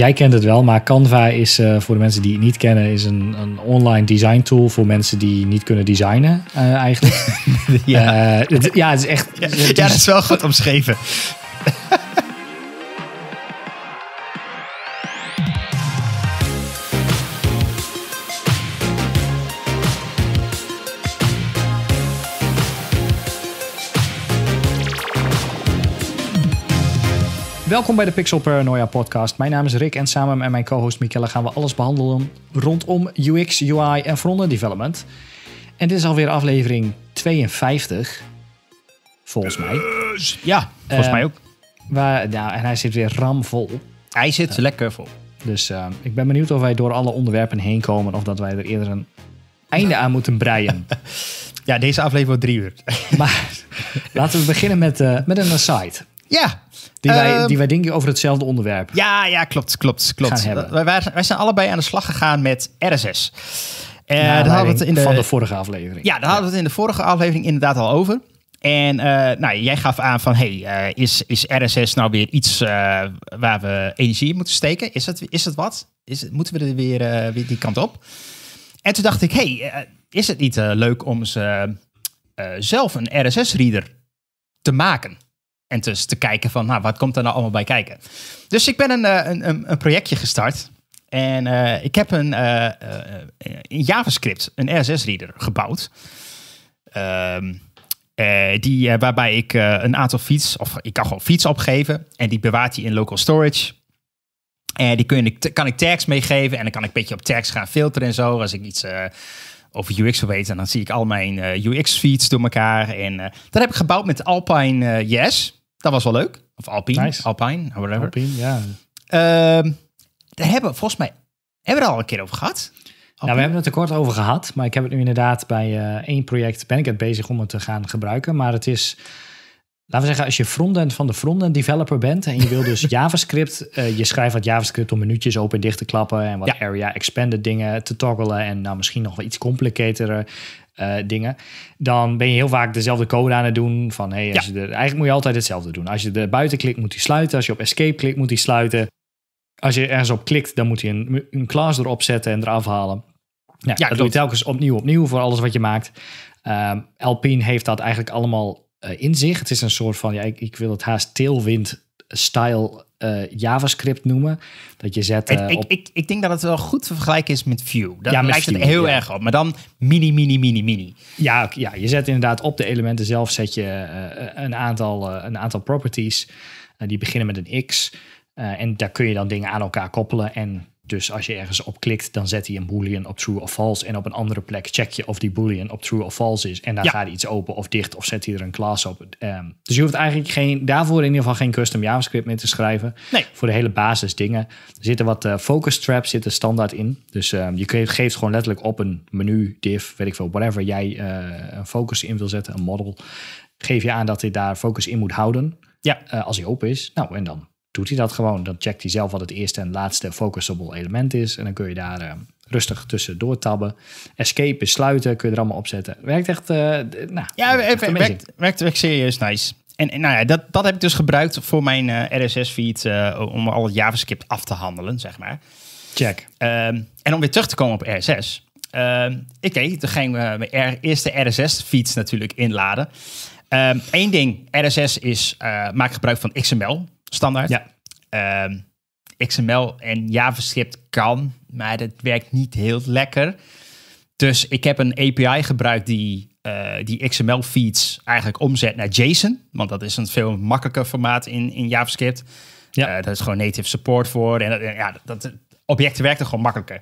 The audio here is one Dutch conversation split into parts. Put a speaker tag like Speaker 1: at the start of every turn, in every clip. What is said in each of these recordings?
Speaker 1: Jij kent het wel, maar Canva is eh, voor de mensen die het niet kennen, is een, een, online design tool voor mensen die niet kunnen designen eh, eigenlijk. ja. Eh, het, ja, het is echt. Ja, ja, dat is wel goed omschreven. Welkom bij de Pixel Paranoia podcast. Mijn naam is Rick en samen met mijn co-host Mikella gaan we alles behandelen rondom UX, UI en front-end development. En dit is alweer aflevering 52, volgens mij. Ja, volgens eh, mij ook. Waar, nou, en hij zit weer ramvol. Hij zit eh, lekker vol. Dus eh, ik ben benieuwd of wij door alle onderwerpen heen komen of dat wij er eerder een einde aan moeten breien. ja, deze aflevering wordt drie uur. maar laten we beginnen met, met een aside. Ja. Die wij, ehm, die wij denken over hetzelfde onderwerp. Ja, ja klopt, klopt, klopt.
Speaker 2: Wij, wij, zijn allebei aan de slag gegaan met RSS. en eh, dat hadden we het in de, van de vorige aflevering. Ja, daar hadden we het in de vorige aflevering inderdaad al over. En eh, nou, jij gaf aan van, hey, eh, is, is RSS nou weer iets waar we energie in moeten steken? Is dat, is dat wat? Is, moeten we er weer, weer die kant op? En toen dacht ik, hey, is het niet leuk om ze, zelf een RSS-reader te maken? En dus te kijken van, nou, wat komt er nou allemaal bij kijken? Dus ik ben een, eh, een, een projectje gestart. En eh, ik heb een, uh, een JavaScript, een RSS-reader gebouwd. Ehm, die, waarbij ik een aantal fiets, of ik kan gewoon fiets opgeven. En die bewaart hij in local storage. En die kun ik, kan ik tags meegeven. En dan kan ik een beetje op tags gaan filteren en zo. Als ik iets over UX wil weten, dan zie ik al mijn UX-feeds door elkaar. En dat heb ik gebouwd met Alpine Yes. Dat was wel leuk. Of Alpine. Nice. Alpine, whatever. Alpine, ja. Uh,
Speaker 1: daar hebben we volgens mij hebben we er al een keer over gehad. Nou, we hebben het er kort over gehad. Maar ik heb het nu inderdaad bij eh, één project ben ik het bezig om het te gaan gebruiken. Maar het is Laten we zeggen, als je frontend van de frontend developer bent en je wil dus JavaScript, eh, je schrijft wat JavaScript om minuutjes open en dicht te klappen en wat area expanded dingen te toggelen en nou misschien nog wel iets complicatere eh, dingen, dan ben je heel vaak dezelfde code aan het doen. Van, hey, als je eigenlijk moet je altijd hetzelfde doen. Als je er buiten klikt, moet hij sluiten. Als je op escape klikt, moet hij sluiten. Als je ergens op klikt, dan moet hij een, een class erop zetten en eraf halen. ja, dat doe je telkens opnieuw, opnieuw voor alles wat je maakt. Ehm, Alpine heeft dat eigenlijk allemaal uh, in zich. Het is een soort van, ja, ik, ik wil het haast tailwind-style eh, JavaScript noemen. Dat je zet. ik, eh, ik,
Speaker 2: ik, denk dat het wel goed
Speaker 1: te vergelijken is met Vue. Dat lijkt het heel erg op. Maar dan mini,
Speaker 2: mini, mini, mini.
Speaker 1: Ja, ja, je zet inderdaad op de elementen zelf zet je, een, aantal, een aantal properties. die beginnen met een X. en daar kun je dan dingen aan elkaar koppelen. En dus als je ergens op klikt, dan zet hij een boolean op true of false. En op een andere plek check je of die boolean op true of false is. En dan gaat iets open of dicht of zet hij er een class op. Ehm, dus je hoeft eigenlijk geen, daarvoor in ieder geval geen custom JavaScript mee te schrijven. Nee. Voor de hele basis dingen. Er zitten wat eh, focus traps zitten standaard in. Dus ehm, je geeft gewoon letterlijk op een menu, div, weet ik veel, whatever jij eh, een focus in wil zetten, een model. Geef je aan dat hij daar focus in moet houden. Ja. Eh, als hij open is. Nou, en dan doet hij dat gewoon. Dan checkt hij zelf wat het eerste en laatste focusable element is. En dan kun je daar eh, rustig tussendoor tabben. Escape is sluiten, kun je er allemaal op zetten. Werkt echt, uh, nou, Ja, werkt, werkt, serieus nice. En,
Speaker 2: nou ja, dat, dat heb ik dus gebruikt voor mijn eh, RSS-feed om al het JavaScript af te handelen, zeg maar. Check. Ehm, en om weer terug te komen op RSS. Um, Oké, toen ging we mijn eerste RSS-feeds natuurlijk inladen. Eén ehm, ding, RSS is, maak gebruik van XML standaard. Ja. Ehm, XML en JavaScript kan, maar dat werkt niet heel lekker. Dus ik heb een API gebruikt die eh, die XML-feeds eigenlijk omzet naar JSON. Want dat is een veel makkelijker formaat in, in JavaScript. Ja. Uh, daar is gewoon native support voor. En, ja, dat, objecten werken gewoon makkelijker.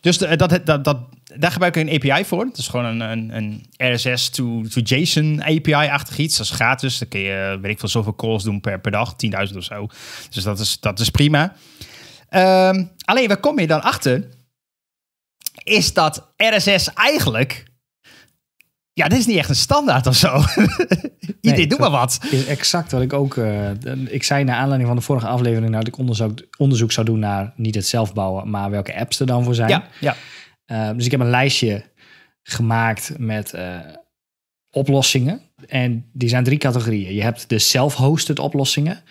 Speaker 2: Dus eh, dat, dat, dat, daar gebruik ik een API voor. Het is gewoon een, een, een RSS to, to JSON API-achtig iets. Dat is gratis. Dan kun je, eh, weet ik veel, zoveel calls doen per, per dag. 10.000 of zo. Dus dat is, dat is prima. Ehm, alleen, waar kom je dan achter? Is dat RSS eigenlijk ja, dit is niet echt een standaard of zo.
Speaker 1: Iedereen maar wat. Is exact wat ik ook. Eh, ik zei naar aanleiding van de vorige aflevering nou, dat ik onderzoek, onderzoek zou doen naar niet het zelf bouwen, maar welke apps er dan voor zijn. Ja, ja. Eh, dus ik heb een lijstje gemaakt met eh, oplossingen. En die zijn drie categorieën. Je hebt de self-hosted oplossingen.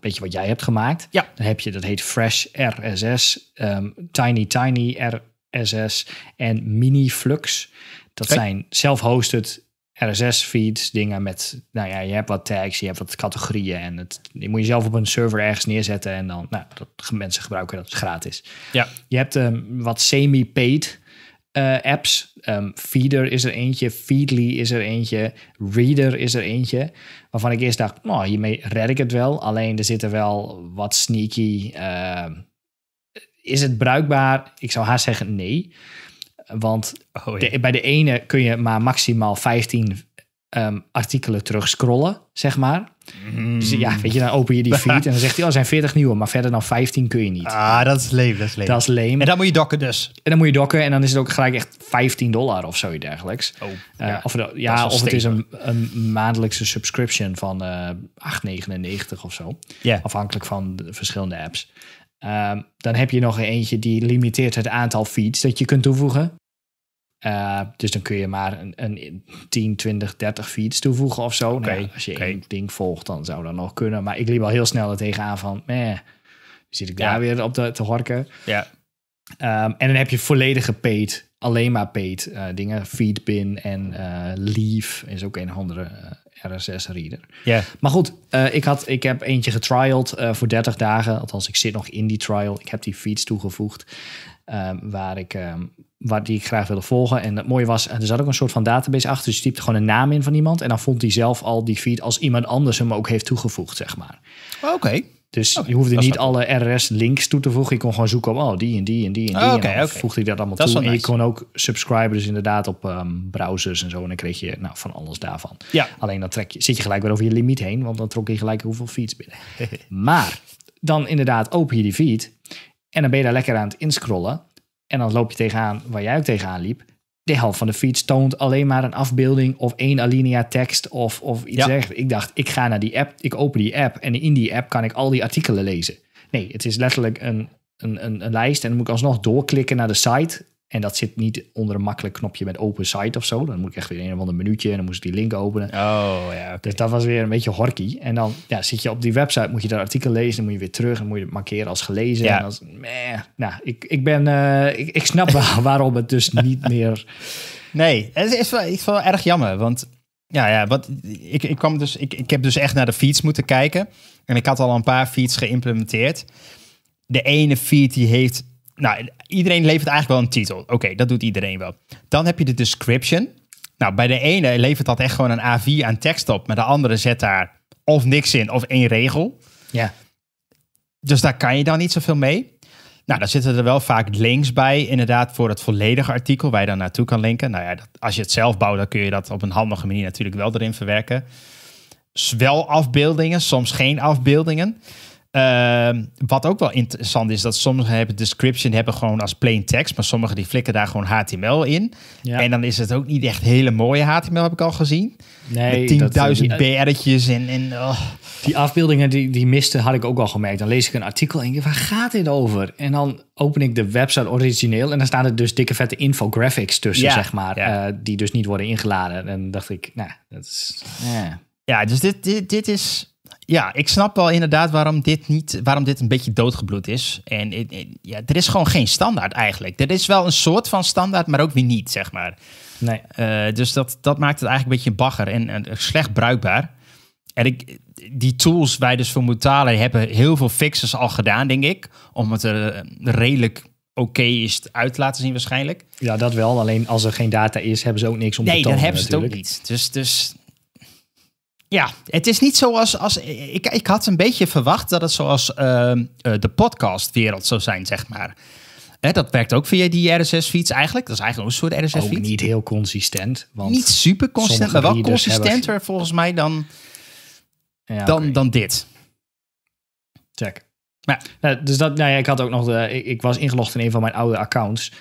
Speaker 1: weet je wat jij hebt gemaakt? Ja. Dan heb je, dat heet Fresh RSS, um, ehm, Tiny Tiny RSS en Mini Flux. Dat zijn zelf-hosted RSS-feeds, dingen met, nou ja, je hebt wat tags, je hebt wat categorieën en het, die moet je zelf op een server ergens neerzetten en dan, nou, dat, mensen gebruiken dat gratis. Ja. Je hebt um, wat semi-paid eh, apps. Ehm, Feeder is er eentje, Feedly is er eentje, Reader is er eentje, waarvan ik eerst dacht, nou, hiermee red ik het wel. Alleen er zitten wel wat sneaky. Ehm, is het bruikbaar? Ik zou haar zeggen nee. Want oh, bij de ene kun je maar maximaal 15 um, ehm, artikelen terugscrollen, zeg maar. Mhm. Dus ja, weet je, dan open je die feed en dan zegt hij, al oh, zijn 40 nieuwe, maar verder dan 15 kun je niet. Ah, dat is leem, dat is leem. Dat is En dan moet je dokken dus. En dan moet je dokken en dan is het ook gelijk echt 15 dollar of zoiets dergelijks. of, oh, eh, ja, of het is een, een, maandelijkse subscription van uh, eh, 8,99 of zo. Afhankelijk van de verschillende apps. Ehm, dan heb je nog eentje die limiteert het aantal feeds dat je kunt toevoegen. Ehm, dus dan kun je maar een, een 10, 20, 30 feeds toevoegen of zo. Nou als je één ding volgt, dan zou dat nog kunnen. Maar ik liep al heel snel er tegenaan van, meh, zit ik daar weer op te horken. Ja. Ehm, en dan heb je volledige paid, alleen maar paid eh, dingen. Feedbin en uh, eh, Leaf is ook een andere eh, RSS-reader. Ja. Maar goed, eh, ik, had, ik heb eentje getriald eh, voor 30 dagen. Althans, ik zit nog in die trial. Ik heb die feeds toegevoegd ehm, waar ik, ehm, waar die ik graag wilde volgen. En het mooie was, eh, er zat ook een soort van database achter. Dus je typte gewoon een naam in van iemand. En dan vond hij zelf al die feed als iemand anders hem ook heeft toegevoegd, zeg maar. Oké. Dus okay, je hoefde niet alle RSS-links toe te voegen. Je kon gewoon zoeken op oh, die en die en die en die. Ah, en voegde ik dat allemaal toe. En je kon ook subscribers dus inderdaad op ehm, browsers en zo. En dan kreeg je nou, van alles daarvan. Ja. Alleen dan trek je, zit je gelijk weer over je limiet heen. Want dan trok je gelijk hoeveel feeds binnen. maar dan inderdaad open je die feed. En dan ben je daar lekker aan het inscrollen. En dan loop je tegenaan waar jij ook tegenaan liep de helft van de feeds toont alleen maar een afbeelding of één alinea tekst of, of iets ja. dergelijks. Ik dacht, ik ga naar die app, ik open die app en in die app kan ik al die artikelen lezen. Nee, het is letterlijk een, een, een, een lijst en dan moet ik alsnog doorklikken naar de site en dat zit niet onder een makkelijk knopje met open site of zo. Dan moet ik echt weer een of ander minuutje en dan moest ik die link openen. Oh, ja, Dus dat was weer een beetje horky. En dan ja, zit je op die website, moet je dat artikel lezen, dan moet je weer terug en moet je het markeren als gelezen. Ja. En Nou, ik, ik ben, eh, ik, ik snap waarom het dus niet meer...
Speaker 2: Nee, het is wel, ik wel erg jammer, want ja, ja wat, ik, ik, kwam dus, ik, ik heb dus echt naar de feeds moeten kijken. En ik had al een paar feeds geïmplementeerd. De ene feed die heeft nou, iedereen levert eigenlijk wel een titel. Oké, dat doet iedereen wel. Dan heb je de description. Nou, bij de ene levert dat echt gewoon een A4 aan tekst op, maar de andere zet daar of niks in of één regel. Ja. Dus daar kan je dan niet zoveel mee. Nou, daar zitten er wel vaak links bij, inderdaad, voor het volledige artikel waar je dan naartoe kan linken. Nou ja, dat, als je het zelf bouwt, dan kun je dat op een handige manier natuurlijk wel erin verwerken. wel afbeeldingen, soms geen afbeeldingen. Ehm, wat ook wel interessant is, dat sommige hebben description hebben gewoon als plain text, maar sommige die flikken daar gewoon HTML in. En dan is het ook niet echt hele mooie HTML, heb ik al gezien.
Speaker 1: Nee, 10.000 eh,
Speaker 2: BR'tjes en... en oh.
Speaker 1: Die afbeeldingen die, die misten had ik ook al gemerkt. Dan lees ik een artikel en denk waar gaat dit over? En dan open ik de website origineel en dan staan er dus dikke vette infographics tussen, zeg maar, eh, die dus niet worden ingeladen. En dacht ik, nou, dat is... Eh. Ja, dus dit, dit,
Speaker 2: dit is ja, ik snap wel inderdaad waarom dit, niet, waarom dit een beetje doodgebloed is. En, ja, er is gewoon geen standaard eigenlijk. Er is wel een soort van standaard, maar ook weer niet, zeg maar. Nee. Eh, dus dat, dat maakt het eigenlijk een beetje een bagger en, slecht bruikbaar. En ik, die tools wij dus voor moet hebben heel veel fixes al gedaan, denk ik. Om het er eh, redelijk oké is uit te laten zien waarschijnlijk. Ja, dat wel. Alleen als er geen data is, hebben ze ook niks om te tonen. Nee, dan hebben ze het ook niet. Dus, dus ja, het is niet zoals als. Ik, ik had een beetje verwacht dat het zoals ehm, eh, de podcastwereld zou zijn, zeg maar. Hè, dat werkt ook via die RSS-fiets eigenlijk. Dat is eigenlijk ook een soort RSS-fiets. Ook niet
Speaker 1: heel consistent. Want niet super consistent, maar wel consistenter
Speaker 2: volgens mij dan,
Speaker 1: ja, dan, dan dit. Check. Maar, nou, dus dat, nou ja, ik had ook nog. De, ik, ik was ingelogd in een van mijn oude accounts.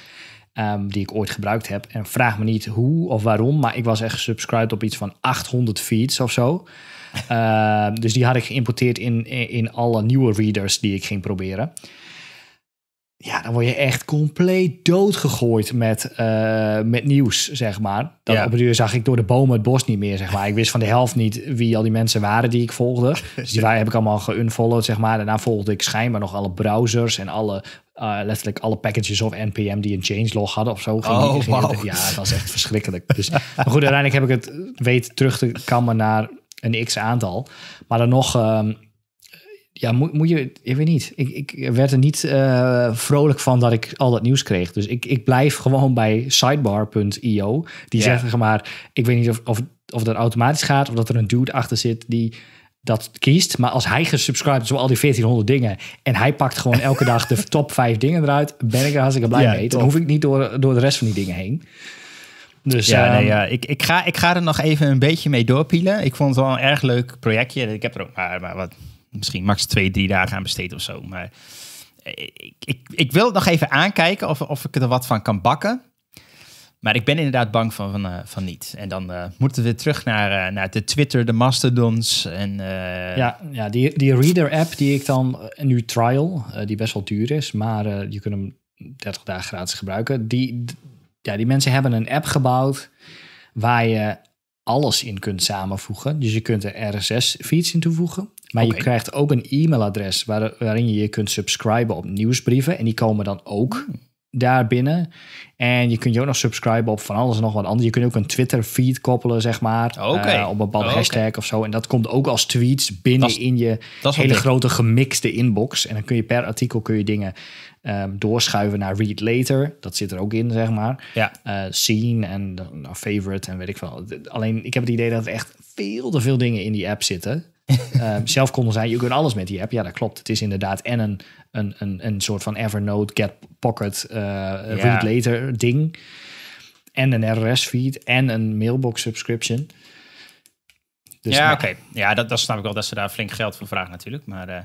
Speaker 1: Ehm, die ik ooit gebruikt heb. En vraag me niet hoe of waarom, maar ik was echt subscribed op iets van 800 feeds of zo. Ehm, dus die had ik geïmporteerd in, in, alle nieuwe readers die ik ging proberen. Ja, dan word je echt compleet doodgegooid met, eh, met nieuws, zeg maar. Dan Op een uur zag ik door de bomen het bos niet meer, zeg maar. Ik wist van de helft niet wie al die mensen waren die ik volgde. Dus die heb ik allemaal geunfollowed, zeg maar. Daarna volgde ik schijnbaar nog alle browsers en alle eh, letterlijk alle packages of NPM die een changelog hadden of zo. Oh, ja, dat was echt verschrikkelijk. Dus, maar goed, uiteindelijk heb ik het weet terug te kammen naar een x aantal. Maar dan nog, ehm, ja, moet, moet je, ik weet niet. Ik, ik werd er niet eh, vrolijk van dat ik al dat nieuws kreeg. Dus ik, ik blijf gewoon bij sidebar.io. Die yeah. zeggen maar, ik weet niet of, of, of dat automatisch gaat of dat er een dude achter zit die dat kiest. Maar als hij gesubscribed is op al die 1400 dingen... en hij pakt gewoon elke dag de top 5 dingen eruit... ben ik er hartstikke blij mee. Dan hoef ik niet door, door de rest van die dingen heen.
Speaker 2: Dus, ja, ehm, ja. Ik, ik, ga, ik ga er nog even een beetje mee doorpielen. Ik vond het wel een erg leuk projectje. Ik heb er ook maar, maar wat, misschien max twee, drie dagen aan besteed of zo. Maar eh, ik, ik, ik wil het nog even aankijken of, of ik er wat van kan bakken. Maar ik ben inderdaad bang van, van, eh, van niet. En dan eh, moeten we terug naar, eh, naar de Twitter, de Mastodons. En, ja,
Speaker 1: ja, die, die Reader-app die ik dan nu trial, die best wel duur is, maar je kunt hem 30 dagen gratis gebruiken. Die, ja, die mensen hebben een app gebouwd waar je alles in kunt samenvoegen. Dus je kunt er RSS-feeds in toevoegen. Maar je krijgt ook een e-mailadres waarin je je kunt subscriben op nieuwsbrieven. En die komen dan ook hmm daar binnen En je kunt je ook nog subscriben op van alles en nog wat anders. Je kunt ook een Twitter feed koppelen, zeg maar. Okay. Eh, op een bepaalde oh, hashtag of zo. En dat komt ook als tweets binnen in je hele grote gemixte inbox. En dan kun je per artikel kun je dingen ehm, doorschuiven naar read later. Dat zit er ook in, zeg maar. Ja. Uh, eh, zien en nou, favorite en weet ik veel. Alleen ik heb het idee dat er echt veel te veel dingen in die app zitten. um, zelf konden zijn, je kunt alles met die app. Ja, dat klopt. Het is inderdaad en een een, een, een soort van Evernote, Get Pocket, uh, Read Later ding. En een RSS-feed en een mailbox-subscription. Dus ja, nou, oké.
Speaker 2: Ja, dat, dat snap ik wel dat ze daar flink geld voor vragen natuurlijk. Maar, eh,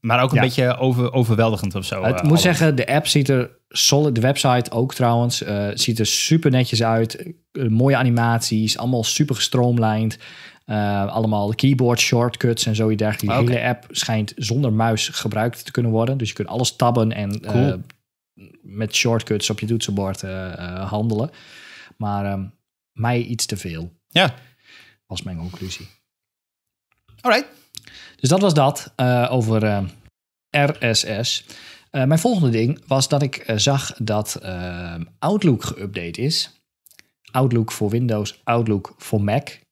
Speaker 1: maar ook een beetje over, overweldigend of zo. Ik eh, moet zeggen, de app ziet er solid. De website ook trouwens. ziet er super netjes uit. mooie animaties. Allemaal super gestroomlijnd. Uh, allemaal keyboard shortcuts en zoiets Die ah, hele app schijnt zonder muis gebruikt te kunnen worden. Dus je kunt alles tabben en eh, met shortcuts op je toetsenbord eh, handelen. Maar ehm, mij iets te veel. Ja. Was mijn conclusie. Alright. Dus dat was dat over RSS. mijn volgende ding was dat ik zag dat ehm, Outlook geüpdate is. Outlook voor Windows, Outlook voor Mac.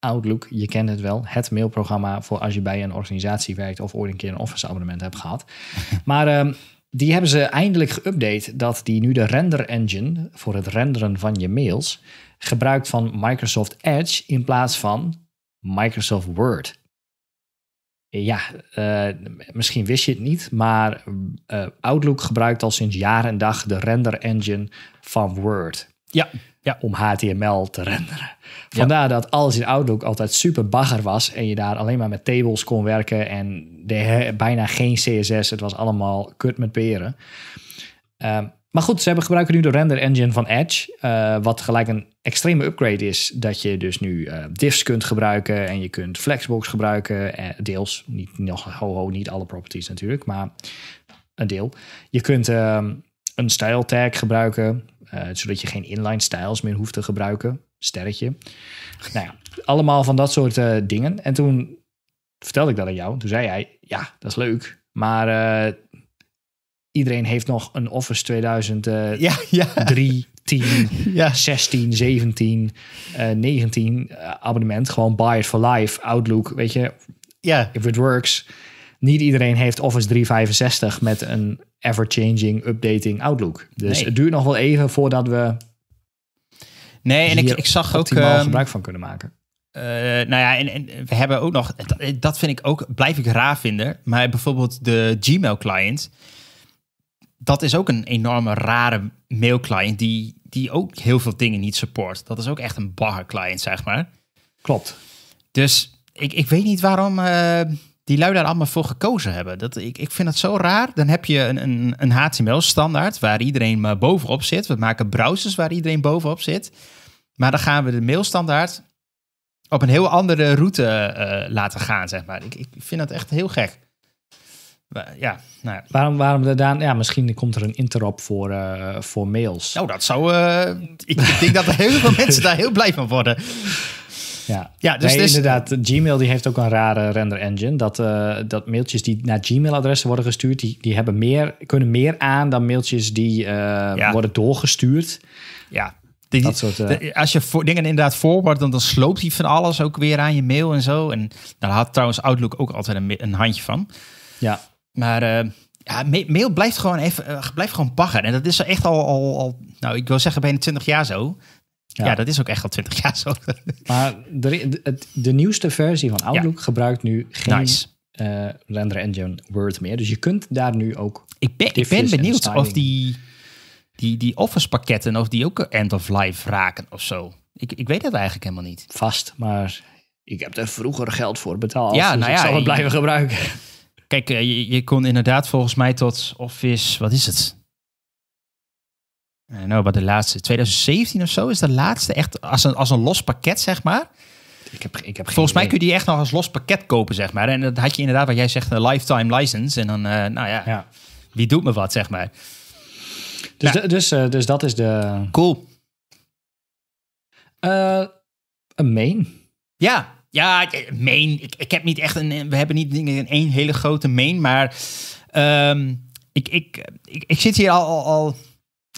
Speaker 1: Outlook, je kent het wel, het mailprogramma voor als je bij een organisatie werkt of ooit een keer een office abonnement hebt gehad. Maar ehm, die hebben ze eindelijk geüpdate dat die nu de render engine voor het renderen van je mails gebruikt van Microsoft Edge in plaats van Microsoft Word. Ja, eh, misschien wist je het niet, maar eh, Outlook gebruikt al sinds jaar en dag de render engine van Word. Ja, ja. om HTML te renderen. Vandaar dat alles in Outlook altijd super bagger was en je daar alleen maar met tables kon werken en bijna geen CSS. Het was allemaal kut met peren. Ehm, maar goed, ze hebben gebruiken nu de render engine van Edge, eh, wat gelijk een extreme upgrade is. Dat je dus nu uh, diffs kunt gebruiken en je kunt Flexbox gebruiken, eh, deels. Niet, nog, ho, ho, niet alle properties natuurlijk, maar een deel. Je kunt ehm, een style tag gebruiken. Eh, zodat je geen inline styles meer hoeft te gebruiken. Sterretje. Nou ja, allemaal van dat soort eh, dingen. En toen vertelde ik dat aan jou. Toen zei hij, ja, dat is leuk. Maar eh, iedereen heeft nog een Office 2003, 10, ja. 16, 17, 19 abonnement. Gewoon buy it for life, Outlook, weet je. Ja. If it works niet iedereen heeft Office 365 met een ever-changing, updating Outlook. Dus het duurt nog wel even voordat we.
Speaker 2: Nee, en ik, ik zag ook. Um, gebruik
Speaker 1: van kunnen maken.
Speaker 2: Uh, nou ja, en, en, we hebben ook nog. Dat vind ik ook. Blijf ik raar vinden. Maar bijvoorbeeld de Gmail-client. Dat is ook een enorme rare mail-client. Die, die ook heel veel dingen niet support. Dat is ook echt een bagger-client, zeg maar. Klopt. Dus ik, ik weet niet waarom. Eh, die lui daar allemaal voor gekozen hebben. Dat, ik, ik vind dat zo raar. Dan heb je een, een, een HTML-standaard waar iedereen maar bovenop zit. We maken browsers waar iedereen bovenop zit. Maar dan gaan we de mailstandaard op een heel andere route eh, laten gaan, zeg maar. Ik, ik vind dat echt heel gek. Ja, nou ja.
Speaker 1: Waarom, waarom Ja, misschien komt er een interop voor, eh, voor mails. Nou, dat zou. Eh, ik, ik denk dat er heel veel mensen daar heel blij van worden. Ja, ja dus, dus, inderdaad. Gmail die heeft ook een rare render engine. Dat, eh, dat mailtjes die naar Gmail-adressen worden gestuurd, die, die hebben meer, kunnen meer aan dan mailtjes die eh, worden doorgestuurd. Ja. Eh,
Speaker 2: als je voor, dingen inderdaad voorwaardt, dan, dan sloopt hij van alles ook weer aan je mail en zo. En daar had trouwens Outlook ook altijd een, een handje van. Ja. Maar ja, mail blijft gewoon even, blijft gewoon baggeren. En dat is echt al, al, al nou, ik wil zeggen bijna 20 jaar zo. Ja. dat is ook echt al twintig jaar zo.
Speaker 1: Maar de, de, nieuwste versie van Outlook gebruikt nu geen nice. Eh, render engine Word meer. Dus je kunt daar nu ook. Ik ben, ik ben benieuwd of die,
Speaker 2: die, die Office pakketten of die ook end of life raken
Speaker 1: of zo. Ik, ik weet dat eigenlijk helemaal niet. Vast, maar ik heb er vroeger geld voor betaald. Ja, dus nou ja, ik zal het blijven gebruiken.
Speaker 2: Kijk, eh, je, je kon inderdaad volgens mij tot Office, wat is het? nou wat de laatste, 2017 of zo, is de laatste echt als een, als een los pakket, zeg maar. Ik heb, ik heb Volgens mij kun je die echt nog als los pakket kopen, zeg maar. En dat had je inderdaad, wat jij zegt, een lifetime license. En dan, eh, nou ja, ja, wie doet me wat, zeg maar.
Speaker 1: Dus, nou. dus, eh, dus dat is de... Cool. Eh, een main.
Speaker 2: Ja, ja, main. Ik, ik heb niet echt een... We hebben niet een één hele grote main, maar... Ehm, ik, ik, ik, ik, zit hier al, al, al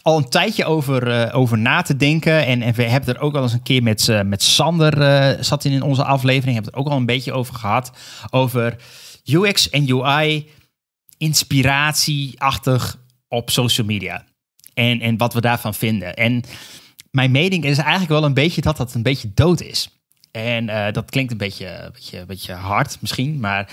Speaker 2: al een tijdje over, eh, over na te denken. En, en we hebben er ook al eens een keer met, eh, met Sander, eh, zat in, in onze aflevering, hebben het ook al een beetje over gehad. Over UX en UI inspiratieachtig op social media. En, en wat we daarvan vinden. En mijn mening is eigenlijk wel een beetje dat dat een beetje dood is. En dat klinkt een beetje, een beetje, een beetje hard misschien. Maar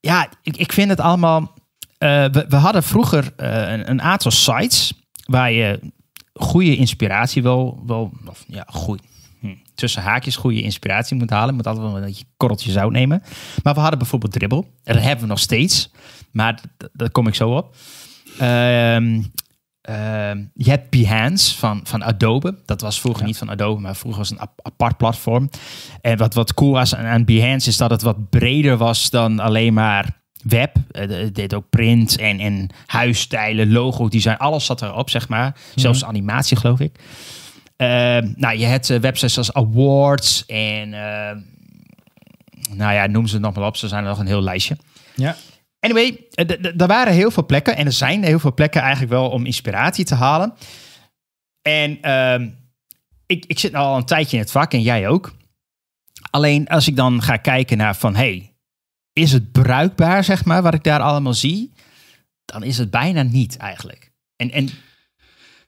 Speaker 2: ja, ik, ik vind het allemaal. we, we hadden vroeger een, een aantal sites waar je goede inspiratie wel, wel of ja, goed, hm, tussen haakjes goede inspiratie moet halen. Moet altijd wel een korreltje zout nemen. Maar we hadden bijvoorbeeld dribbel. En dat hebben we nog steeds. Maar daar kom ik zo op. Um, uh, je hebt Behance van, van Adobe. Dat was vroeger niet van Adobe, maar vroeger was een apart platform. En wat, wat cool was aan, aan Behance is dat het wat breder was dan alleen maar web, eh, het deed ook print en, en huisstijlen, logo, design, alles zat erop, zeg maar. Zelfs mhm. animatie, geloof ik. Ehm, nou, je hebt eh, websites als awards en, uh, nou ja, noem ze nog maar op. ze zijn er nog een heel lijstje. Ja. Anyway, er eh, waren heel veel plekken en er zijn heel veel plekken eigenlijk wel om inspiratie te halen. En ehm, ik, ik zit al een tijdje in het vak en jij ook. Alleen als ik dan ga kijken naar van, hey, is het bruikbaar, zeg maar, wat ik daar allemaal zie, dan is het bijna niet eigenlijk.
Speaker 1: En, en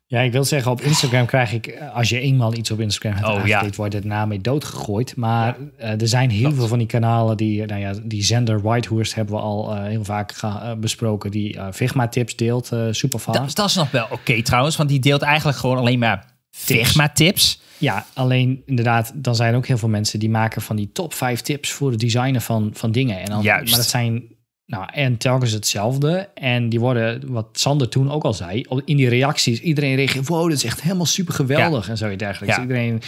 Speaker 1: ja, ik wil zeggen, op Instagram krijg ik, als je eenmaal iets op Instagram hebt oh, ja. wordt het naam mee doodgegooid. Maar eh, er zijn heel veel van die kanalen die, nou ja, die zender Whitehurst hebben we al eh, heel vaak eh, besproken, die Vigma tips deelt, superfast. Dat, dat is nog wel oké trouwens, want die deelt eigenlijk gewoon alleen maar Figma tips. Ja, alleen inderdaad, dan zijn ook heel veel mensen die maken van die top 5 tips voor het designen van, van dingen. En dan, Juist. Maar dat zijn nou, en telkens hetzelfde. En die worden, wat Sander toen ook al zei, in die reacties, iedereen reageert, wow, dat is echt helemaal super geweldig en zo eigenlijk. Dus iedereen,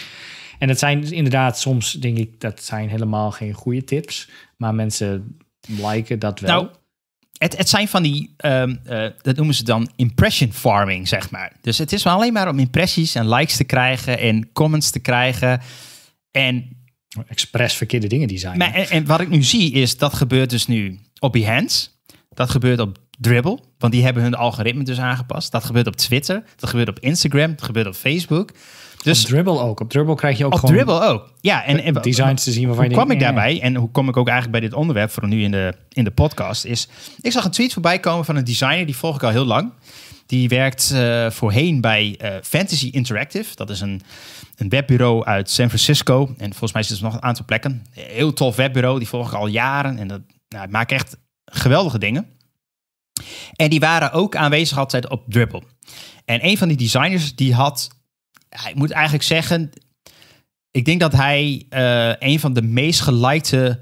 Speaker 1: en dat zijn dus inderdaad soms, denk ik, dat zijn helemaal geen goede tips. Maar mensen liken dat wel. Nou, het, het zijn van die, ehm, eh, dat
Speaker 2: noemen ze dan impression farming, zeg maar. Dus het is wel alleen maar om impressies en likes te krijgen en comments te krijgen. En. Expres verkeerde dingen die zijn. Maar, en, en, wat ik nu zie is, dat gebeurt dus nu op Behance. Dat gebeurt op Dribble, want die hebben hun algoritme dus aangepast. Dat gebeurt op Twitter, dat gebeurt op Instagram, dat gebeurt op Facebook. Dus, op Dribbble ook.
Speaker 1: Op Dribbble krijg je ook op gewoon... ook. Ja, en, en designs te zien waarvan hoe kwam ik eh. daarbij
Speaker 2: en hoe kom ik ook eigenlijk bij dit onderwerp voor nu in de, in de podcast is... Ik zag een tweet voorbij komen van een designer, die volg ik al heel lang. Die werkt eh, voorheen bij eh, Fantasy Interactive. Dat is een, een webbureau uit San Francisco. En volgens mij zitten er nog een aantal plekken. Heel tof webbureau, die volg ik al jaren. En dat nou, maakt echt geweldige dingen. En die waren ook aanwezig altijd op Dribble. En een van die designers die had hij moet eigenlijk zeggen, ik denk dat hij eh, een van de meest gelikte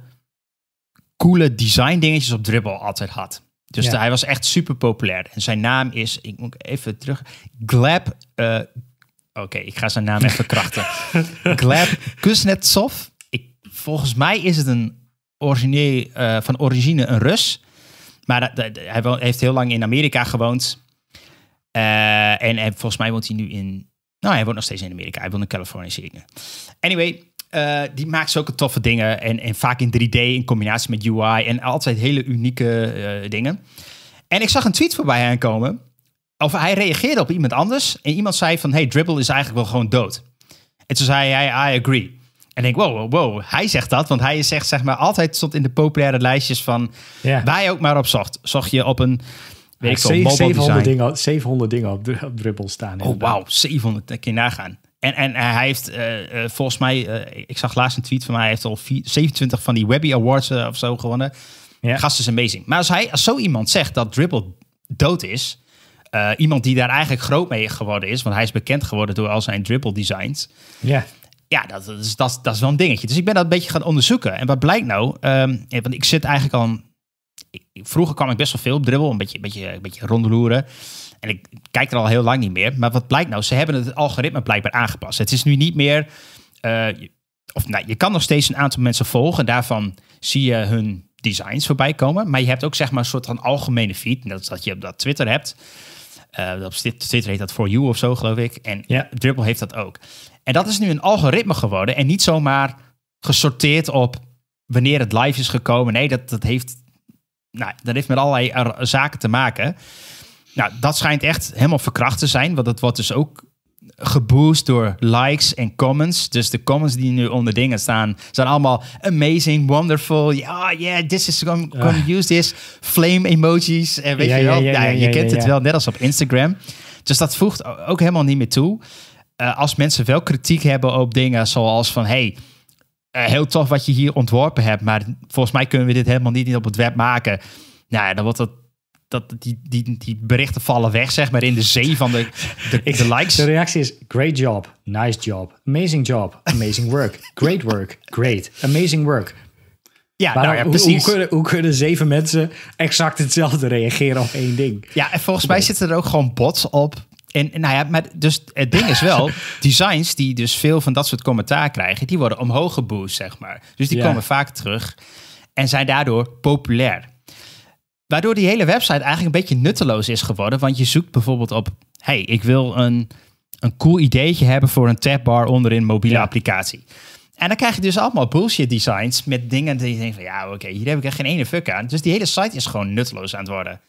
Speaker 2: coole design dingetjes op Dribble altijd had. Dus hij was echt super populair. En zijn naam is, ik moet even terug, Glap eh, Oké, ik ga zijn naam even krachten. Glap Kuznetsov. Ik, volgens mij is het een origine, eh, van origine een Rus. Maar hij heeft heel lang in Amerika gewoond. en, en, volgens mij woont hij nu in nou, hij woont nog steeds in Amerika. Hij woont in Californië, zie Anyway, eh, die maakt zulke toffe dingen. En, en vaak in 3D in combinatie met UI. En altijd hele unieke eh, dingen. En ik zag een tweet voorbij aankomen. Of hij reageerde op iemand anders. En iemand zei van, hey, Dribble is eigenlijk wel gewoon dood. En toen zei hij, I agree. En ik denk, wow, wow, wow, hij zegt dat. Want hij zegt, zeg maar, altijd stond in de populaire lijstjes van... Yeah. waar je ook maar op zocht. Zocht je op een ik veel, 700
Speaker 1: dingen, 700 dingen op, op Dribbble staan. Oh,
Speaker 2: wauw, 700, dat kun je nagaan. En, en hij heeft eh, eh, volgens mij, eh, ik zag laatst een tweet van mij, hij heeft al 27 van die Webby Awards of zo gewonnen. Ja. Gast is amazing. Maar als, hij, als zo iemand zegt dat dribbel dood is, iemand die daar eigenlijk groot mee geworden is, want hij is bekend geworden door al zijn dribbel designs. Ja. Ja, dat, dat, is, dat, dat is wel een dingetje. Dus ik ben dat een beetje gaan onderzoeken. En wat blijkt nou? Ehm, want ik zit eigenlijk al vroeger kwam ik best wel veel op dribbel, een beetje, beetje, een beetje rondloeren. En ik kijk er al heel lang niet meer. Maar wat blijkt nou? Ze hebben het algoritme blijkbaar aangepast. Het is nu niet meer. Eh, of nou, je kan nog steeds een aantal mensen volgen. Daarvan zie je hun designs voorbij komen. Maar je hebt ook zeg maar een soort van algemene feed. Dat, dat je op dat Twitter hebt. Uh, op Twitter heet dat For You of zo, geloof ik. En ja. Dribbble heeft dat ook. En dat is nu een algoritme geworden. En niet zomaar gesorteerd op wanneer het live is gekomen. Nee, dat, dat heeft nou, dat heeft met allerlei zaken te maken. Nou, dat schijnt echt helemaal verkracht te zijn. Want dat wordt dus ook geboost door likes en comments. Dus de comments die nu onder dingen staan, zijn allemaal amazing, wonderful. Ja, yeah, yeah, this is going to ah. use this. Flame emojis. En eh, weet je wel, ja, je kent het wel, net als op Instagram. Dus dat voegt ook helemaal niet meer toe. Eh, als mensen wel kritiek hebben op dingen zoals van... hey, eh, heel tof wat je hier ontworpen hebt, maar volgens mij kunnen we dit helemaal niet op het web maken. Nou, dan wordt het. dat die, die, die berichten
Speaker 1: vallen weg, zeg maar, in de zee van de, de, de, likes. De reactie is: great job, nice job, amazing job, amazing work, great work, great, amazing work. Ja, nou ja precies. Hoe, hoe, hoe, kunnen, zeven mensen exact hetzelfde reageren op één ding? Ja, en volgens
Speaker 2: mij zitten er ook gewoon bots op en nou ja, maar dus het ding is wel, designs die dus veel van dat soort commentaar krijgen, die worden omhoog geboost, zeg maar. Dus die komen vaak terug en zijn daardoor populair. Waardoor die hele website eigenlijk een beetje nutteloos is geworden, want je zoekt bijvoorbeeld op, hey, ik wil een, een cool ideetje hebben voor een tabbar onderin mobiele applicatie. En dan krijg je dus allemaal bullshit designs met dingen die je denkt van, ja oké, hier heb ik echt geen ene fuck aan. Dus die hele site is gewoon nutteloos aan het worden.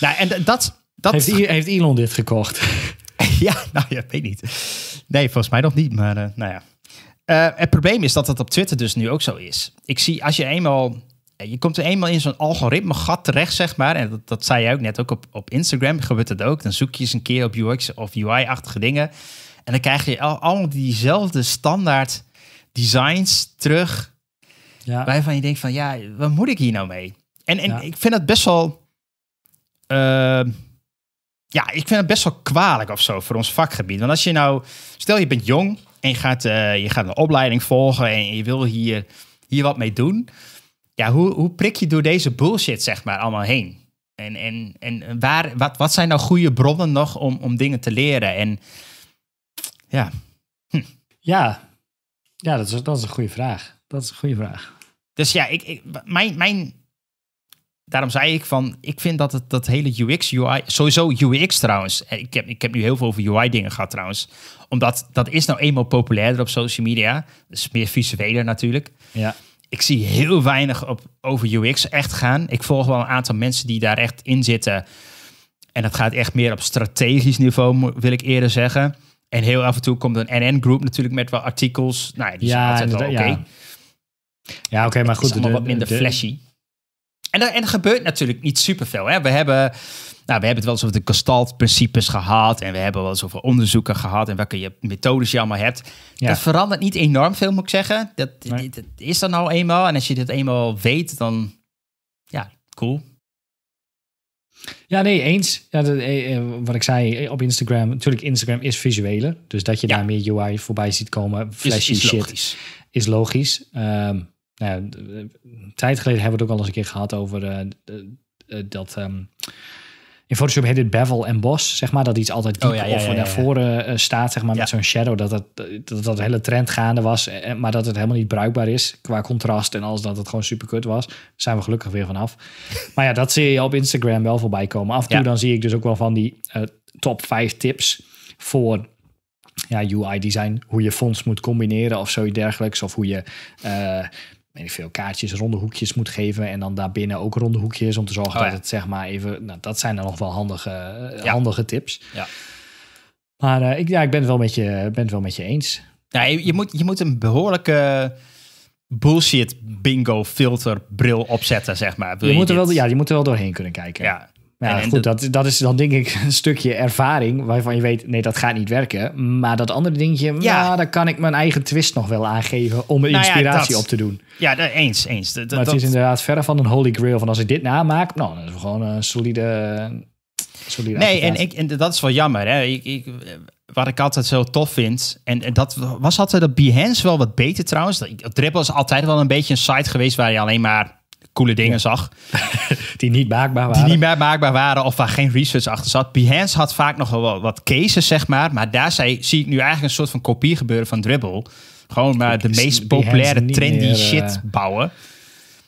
Speaker 2: Nou, en dat, dat... Heeft, heeft Elon dit gekocht? ja, nou ja, weet niet. Nee, volgens mij nog niet, maar eh, nou ja. Eh, het probleem is dat dat op Twitter dus nu ook zo is. Ik zie als je eenmaal. Eh, je komt er eenmaal in zo'n algoritme gat terecht, zeg maar. En dat, dat zei je ook net ook op, op Instagram gebeurt dat ook. Dan zoek je eens een keer op UX of UI-achtige dingen. En dan krijg je al, allemaal diezelfde standaard designs terug. Ja. Waarvan je denkt van ja, wat moet ik hier nou mee? En, en ik vind dat best wel ja, ik vind het best wel kwalijk of zo voor ons vakgebied. Want als je nou, stel je bent jong en je gaat, eh, je gaat een opleiding volgen en je wil hier, hier wat mee doen. Ja, hoe, hoe prik je door deze bullshit, zeg maar, allemaal heen? En, en, en waar, wat, wat zijn nou goede bronnen nog om, om dingen te leren? En ja. Hm. Ja. ja, dat is, dat is een goede vraag. Dat is een goede vraag. Dus ja, ik, ik, mijn, mijn daarom zei ik van, ik vind dat het, dat hele UX, UI, sowieso UX trouwens. Eh, ik heb, ik heb nu heel veel over UI dingen gehad trouwens. Omdat dat is nou eenmaal populairder op social media. Dus meer visueler natuurlijk. Ja. Ik zie heel weinig op, over UX echt gaan. Ik volg wel een aantal mensen die daar echt in zitten. En dat gaat echt meer op strategisch niveau, wil ik eerder zeggen. En heel af en toe komt een NN Group natuurlijk met wel artikels. Nou ja, die zijn ja, altijd wel oké.
Speaker 1: Ja, oké, maar goed. Het is allemaal wat minder flashy.
Speaker 2: En er, en gebeurt natuurlijk niet superveel. Hè? We hebben... Nou, we hebben het wel eens over de principes gehad. En we hebben wel eens over onderzoeken gehad. En welke je methodes je allemaal hebt. Dat verandert niet enorm veel, moet ik zeggen. Dat, is dan nou eenmaal. En als je dit eenmaal weet, dan...
Speaker 1: Ja, cool. Ja, nee, eens. Ja, eh, eh, wat ik zei eh, op Instagram. Natuurlijk, Instagram is visueler. Dus dat je daar meer UI voorbij ziet komen. Flashy is, shit. Logisch. Is logisch. Ehm, nou, eh, een tijd geleden hebben we het ook al eens een keer gehad over eh, eh, dat. Um, in Photoshop heet het bevel en bos, zeg maar. Dat iets altijd oh diep of naar voren staat, zeg maar, met zo'n shadow. Dat dat, dat hele trend gaande was, maar dat het helemaal niet bruikbaar is qua contrast en alles. Dat het gewoon super kut was. Daar zijn we gelukkig weer vanaf. maar ja, dat zie je op Instagram wel voorbij komen. Af en toe dan zie ik dus ook wel van die top 5 tips voor ja, UI-design. Hoe je fonts moet combineren of zoiets dergelijks. Of hoe je weet ik veel, kaartjes, ronde hoekjes moet geven. En dan daarbinnen ook ronde hoekjes. Om te zorgen dat het zeg maar even. Nou, dat zijn dan nog wel handige, eh, handige tips. Ja. Maar eh, ik, ja, ik ben het wel met je, ben wel met je eens. Nou,
Speaker 2: ja, je, moet, je moet een behoorlijke
Speaker 1: bullshit bingo filter
Speaker 2: bril opzetten, zeg maar. je, moet er wel, ja,
Speaker 1: je moet er wel doorheen kunnen kijken. Ja, ja, goed, dat, dat is dan denk ik een stukje ervaring waarvan je weet, nee, dat gaat niet werken. Maar dat andere dingetje, ja, nou, daar kan ik mijn eigen twist nog wel aangeven om nou inspiratie op te doen.
Speaker 2: Ja, eens, eens. Dat, maar het dat, is
Speaker 1: inderdaad verre van een holy grail van als ik dit namaak, nou, dat is gewoon een solide... solide nee, en, ik,
Speaker 2: en dat is wel jammer. Hè? Ik, ik, wat ik altijd zo tof vind. En, en dat was altijd dat Behance wel wat beter trouwens. Dribbble is altijd wel een beetje een site geweest waar je alleen maar coole dingen zag. die niet maakbaar waren. Die niet maakbaar waren of waar geen research achter zat. Behance had vaak nog wel wat cases, zeg maar. Maar daar zei, zie ik nu eigenlijk een soort van kopie gebeuren
Speaker 1: van Dribbble. Gewoon maar de meest populaire trendy eh, shit bouwen.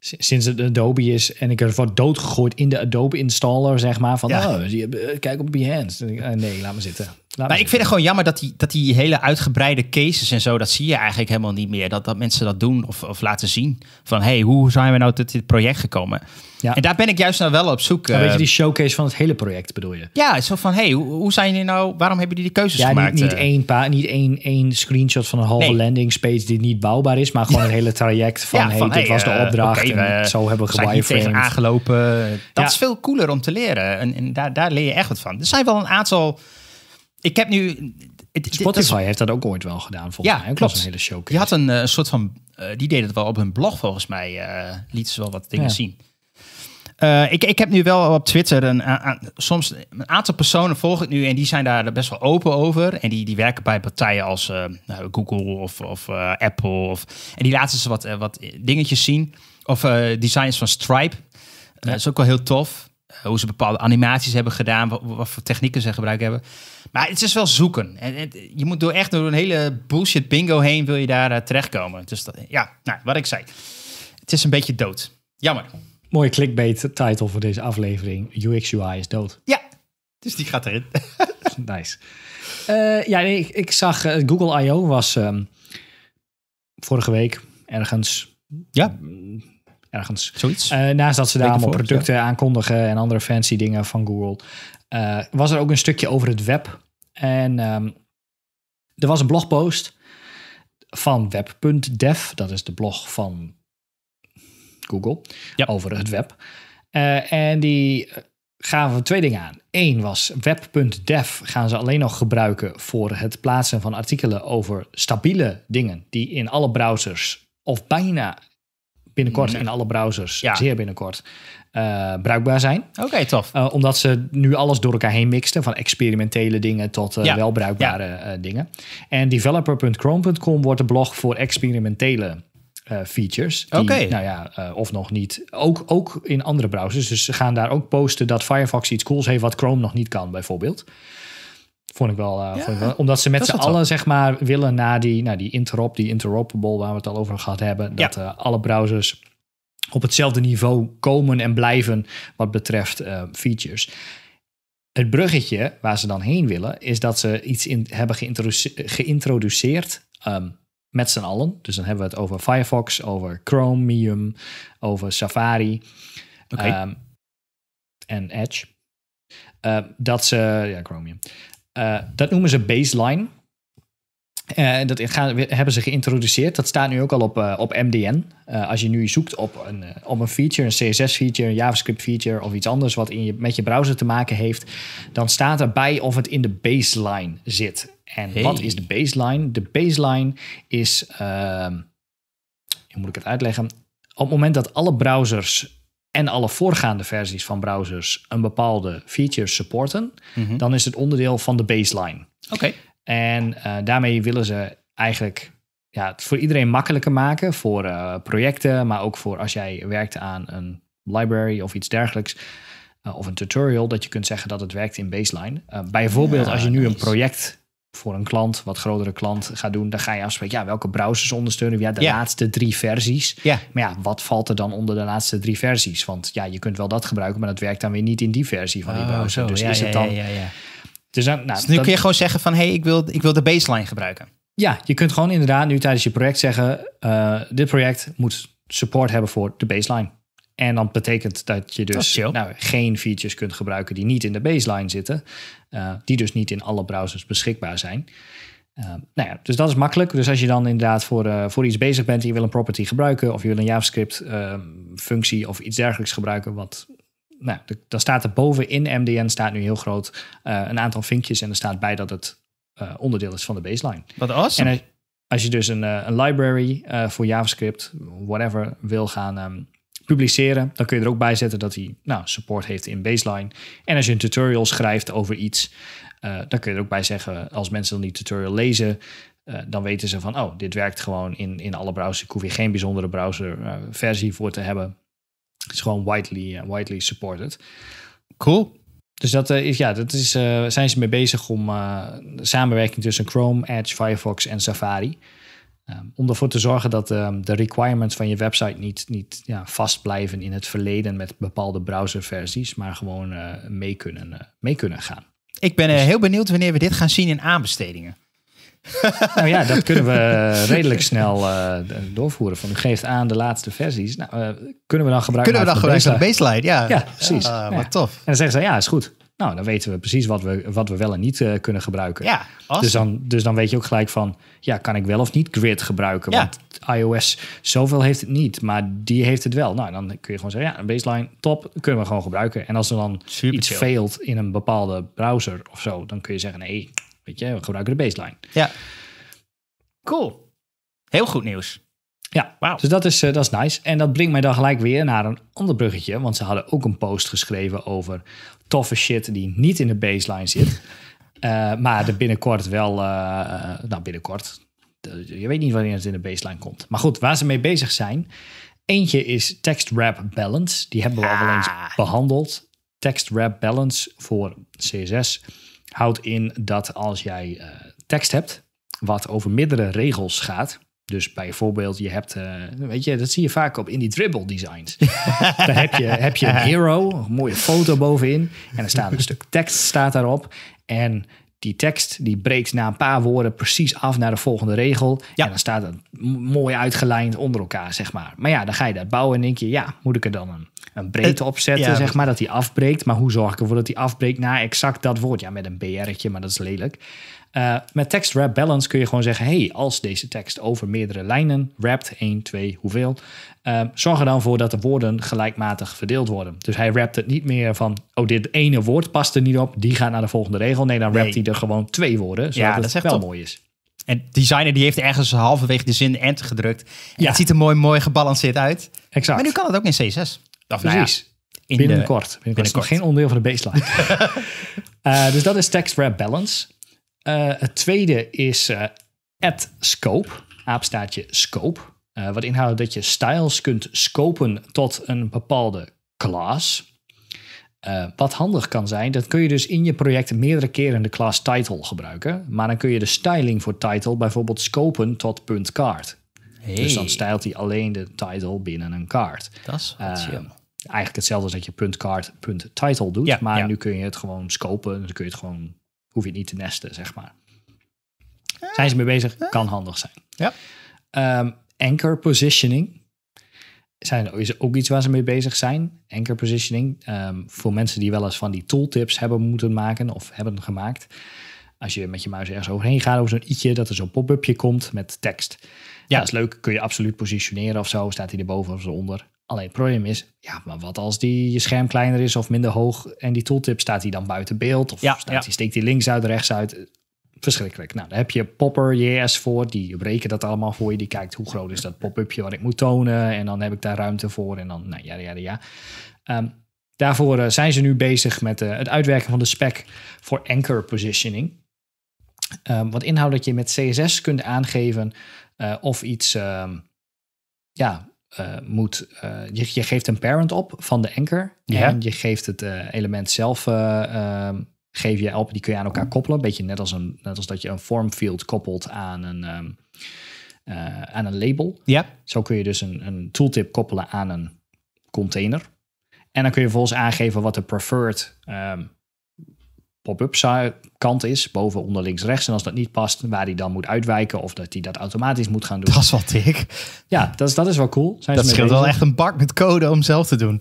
Speaker 1: Sinds het Adobe is en ik ervoor doodgegooid in de Adobe installer, zeg maar. Van, oh, eh, kijk op Behance. Eh, nee, laat me zitten. Nou, ik vind het
Speaker 2: gewoon jammer dat die, dat die hele uitgebreide cases en zo, dat zie je eigenlijk helemaal niet meer. Dat, dat mensen dat doen of, of laten zien. Van hey, hoe zijn we nou tot dit project gekomen? Ja. En daar ben ik juist nou wel op zoek. Een nou, uh, beetje eh,
Speaker 1: die showcase van het hele project bedoel je?
Speaker 2: Ja, zo van hey, hoe, zijn jullie nou, waarom hebben jullie die keuzes ja, gemaakt? Niet, niet, eh?
Speaker 1: één pa, niet één, één screenshot van een halve landing space die niet bouwbaar is, maar gewoon een hele traject van, hey, dit was de eh, opdracht en we, zo hebben we gewirefamed. aangelopen. Dat is
Speaker 2: veel cooler om te leren en, en daar, daar leer je echt wat van. Er zijn wel een aantal ik heb nu. Het, Spotify heeft
Speaker 1: dat ook ooit wel gedaan,
Speaker 2: volgens ja, mij. Ook klopt. Een hele show. Die had een, eh, soort van. Eh, die deden het wel op hun blog, volgens mij. Uh, lieten ze wel wat dingen zien. ik, ik heb nu wel op Twitter een, soms een aantal personen volg ik nu en die zijn daar best wel open over. En die, die werken bij partijen als nou, Google of, of Apple. Of, en die laten ze wat, wat dingetjes zien. Of designs van Stripe. Dat is ook wel heel tof. Eh, hoe ze bepaalde animaties hebben gedaan, wat, voor technieken ze gebruikt hebben. Maar het is wel zoeken. En, je moet door echt door een hele bullshit bingo heen, wil je daar eh, terechtkomen. Dus ja, nou, wat ik zei. Het is een beetje dood. Jammer.
Speaker 1: Mooie clickbait title voor deze aflevering. UX UI is dood. Ja, dus die gaat erin. nice. Eh, ja, ik, zag Google I.O. was ehm, vorige week ergens ja ergens. Zoiets. Eh, naast dat ze daar allemaal producten aankondigen en andere fancy dingen van Google, eh, was er ook een stukje over het web. En ehm, er was een blogpost van web.dev, dat is de blog van Google, over het web. Eh, en die gaven twee dingen aan. Eén was web.dev gaan ze alleen nog gebruiken voor het plaatsen van artikelen over stabiele dingen die in alle browsers of bijna binnenkort nee. Mm. in alle browsers, zeer binnenkort, eh, bruikbaar zijn. Oké, tof. Eh, omdat ze nu alles door elkaar heen mixten, van experimentele dingen tot uh, wel bruikbare dingen. En developer.chrome.com wordt de blog voor experimentele features. Oké. Nou ja, of nog niet. Ook, ook in andere browsers. Dus ze gaan daar ook posten dat Firefox iets cools heeft wat Chrome nog niet kan, bijvoorbeeld. Eh, vond ik, wel, omdat ze met z'n allen, zeg maar, willen naar die, nou, die interop, die interoperable waar we het al over gehad hebben. Dat eh, alle browsers op hetzelfde niveau komen en blijven wat betreft eh, features. Het bruggetje waar ze dan heen willen, is dat ze iets in, hebben geïntroduceerd, ehm, met z'n allen. Dus dan hebben we het over Firefox, over Chromium, over Safari okay. Ehm, en Edge. Ehm, dat ze, ja, Chromium. Eh, dat noemen ze baseline. Eh, dat hebben ze geïntroduceerd. Dat staat nu ook al op, eh, op MDN. als je nu zoekt op een, op een feature, een CSS-feature, een JavaScript-feature of iets anders wat in je, met je browser te maken heeft, dan staat erbij of het in de baseline zit. En wat is de baseline? De baseline is, ehm, hoe moet ik het uitleggen? Op het moment dat alle browsers en alle voorgaande versies van browsers een bepaalde feature supporten, mhm. dan is het onderdeel van de baseline. Oké. En eh, daarmee willen ze eigenlijk ja, het voor iedereen makkelijker maken voor eh, projecten, maar ook voor als jij werkt aan een library of iets dergelijks. Eh, of een tutorial, dat je kunt zeggen dat het werkt in baseline. bijvoorbeeld als je nu een project voor een klant, wat grotere klant gaat doen, dan ga je afspreken, ja, welke browsers ondersteunen Ja, de laatste drie versies. Ja. Maar ja, wat valt er dan onder de laatste drie versies? Want ja, je kunt wel dat gebruiken, maar dat werkt dan weer niet in die versie van die oh, browser. Dus ja, is het dan... Dus, dan, nou, dus nu kun je gewoon zeggen van, hey, ik wil, ik wil de baseline gebruiken. Ja, je kunt gewoon inderdaad nu tijdens je project zeggen, eh, dit project moet support hebben voor de baseline. En dat betekent dat je dus nou, geen features kunt gebruiken die niet in de baseline zitten, eh, die dus niet in alle browsers beschikbaar zijn. Uh, nou ja, dus dat is makkelijk. Dus als je dan inderdaad voor, eh, voor iets bezig bent, en je wil een property gebruiken of je wil een JavaScript-functie ehm, of iets dergelijks gebruiken, wat nou, dan staat er boven in MDN staat nu heel groot een aantal vinkjes en er staat bij dat het onderdeel is van de baseline. Wat awesome. En als je dus een, een library voor JavaScript, whatever, wil gaan ehm, publiceren, dan kun je er ook bij zetten dat hij nou, support heeft in baseline. En als je een tutorial schrijft over iets, eh, dan kun je er ook bij zeggen, als mensen dan die tutorial lezen, eh, dan weten ze van, oh, dit werkt gewoon in, in alle browsers. Ik hoef hier geen bijzondere browserversie eh, versie voor te hebben. Het is gewoon widely, widely supported. Cool. Dus dat, is, ja, dat is, zijn ze mee bezig om samenwerking tussen Chrome, Edge, Firefox en Safari. Ehm, om ervoor te zorgen dat ehm, de requirements van je website niet, niet ja, vast blijven in het verleden met bepaalde browserversies, maar gewoon eh, mee, kunnen, eh, mee kunnen gaan.
Speaker 2: Ik ben eh, dus- heel benieuwd wanneer we dit gaan zien in aanbestedingen. nou ja, dat kunnen
Speaker 1: we redelijk snel doorvoeren. Van u geeft aan de laatste versies. Nou, kunnen we dan gebruiken? Kunnen we dan gebruiken een de baseline? Ja, precies. Ah, ja. Wat tof. En dan zeggen ze, ja, is goed. Nou, dan weten we precies wat we, wat we wel en niet eh, kunnen gebruiken. Ja, dus, dan, dus dan weet je ook gelijk van, ja, kan ik wel of niet grid gebruiken? Ja. Want iOS zoveel heeft het niet, maar die heeft het wel. Nou, dan kun je gewoon zeggen, ja, een baseline, top, kunnen we gewoon gebruiken. En als er dan Super iets faalt failt in een bepaalde browser of zo, dan kun je zeggen, nee, weet je, we gebruiken de baseline. Ja. Cool. Heel goed nieuws. Ja, wow. dus dat is, eh, dat is nice. En dat brengt mij dan gelijk weer naar een ander bruggetje. Want ze hadden ook een post geschreven over toffe shit die niet in de baseline zit. Eh, maar er binnenkort wel, eh, eh, nou binnenkort, je weet niet wanneer het in de baseline komt. Maar goed, waar ze mee bezig zijn. Eentje is text wrap balance. Die hebben we al wel eens ah. behandeld. Text wrap balance voor CSS houdt in dat als jij tekst hebt wat over meerdere regels gaat, dus bijvoorbeeld, je hebt, eh, weet je, dat zie je vaak op in die dribble designs.
Speaker 2: Daar heb je, heb je een
Speaker 1: hero, een mooie foto bovenin. En er staat een stuk tekst staat daarop. En die tekst die breekt na een paar woorden precies af naar de volgende regel. Ja. En dan staat het mooi uitgelijnd onder elkaar, zeg maar. Maar ja, dan ga je dat bouwen en denk je, ja, moet ik er dan een, een breedte op zetten, zeg maar, dat die afbreekt. Maar hoe zorg ik ervoor dat die afbreekt na exact dat woord? Ja, met een BR'tje, maar dat is lelijk. Eh, met text wrap balance kun je gewoon zeggen: hey, als deze tekst over meerdere lijnen wrapt, 1, 2, hoeveel, ehm, zorg er dan voor dat de woorden gelijkmatig verdeeld worden. Dus hij rapt het niet meer van: oh, dit ene woord past er niet op, die gaat naar de volgende regel. Nee, dan rapt hij er gewoon twee woorden, zodat dat het wel mooi is. En
Speaker 2: designer die heeft ergens halverwege de zin enter gedrukt. Het ziet er mooi, mooi gebalanceerd uit. Exact. Maar nu kan het ook in
Speaker 1: C6. Nou in binnenkort. binnenkort. binnenkort. geen onderdeel van de baseline. Eh, dus dat is text wrap balance. Eh, het tweede is eh, at scope, aapstaartje scope. Eh, wat inhoudt dat je styles kunt scopen tot een bepaalde class. wat handig kan zijn, dat kun je dus in je project meerdere keren de class title gebruiken. Maar dan kun je de styling voor title bijvoorbeeld scopen tot punt kaart. Dus dan stijlt hij alleen de title binnen een kaart. Dat is uh, Eigenlijk hetzelfde als dat je punt kaart punt title doet. maar nu kun je het gewoon scopen. Dan kun je het gewoon hoef je niet te nesten, zeg maar. Zijn ze mee bezig? Kan handig zijn. Ja. Ehm, anchor positioning. Zijn, is ook iets waar ze mee bezig zijn. Anchor positioning. Ehm, voor mensen die wel eens van die tooltips hebben moeten maken of hebben gemaakt. Als je met je muis ergens overheen gaat over zo'n i'tje, dat er zo'n pop-upje komt met tekst. Ja, dat is leuk. Kun je absoluut positioneren of zo. Staat hij er boven of eronder. Alleen het probleem is, ja, maar wat als die je scherm kleiner is of minder hoog en die tooltip staat die dan buiten beeld of ja, staat, steekt die links uit, rechts uit. Verschrikkelijk. Nou, daar heb je Popper JS voor, die breken dat allemaal voor je. Die kijkt hoe groot is dat pop-upje wat ik moet tonen en dan heb ik daar ruimte voor en dan, nou ja, ja, ja. Ehm, daarvoor eh, zijn ze nu bezig met eh, het uitwerken van de spec voor anchor positioning. Ehm, wat inhoudt dat je met CSS kunt aangeven eh, of iets, ehm, ja, eh, moet. Eh, je, je, geeft een parent op van de anchor. En je geeft het eh, element zelf. Ehm, geef je op, die kun je aan elkaar koppelen. Beetje net als, een, net als dat je een form field koppelt aan een, ehm, aan een label. Ja. Zo kun je dus een, een tooltip koppelen aan een container. En dan kun je vervolgens aangeven wat de preferred ehm, pop-up kant is, boven, onder, links, rechts. En als dat niet past, waar hij dan moet uitwijken of dat hij dat automatisch moet gaan doen. Dat is wel dik. Ja, dat is, dat is wel cool. Zijn dat scheelt wel echt een bak met code om zelf te doen.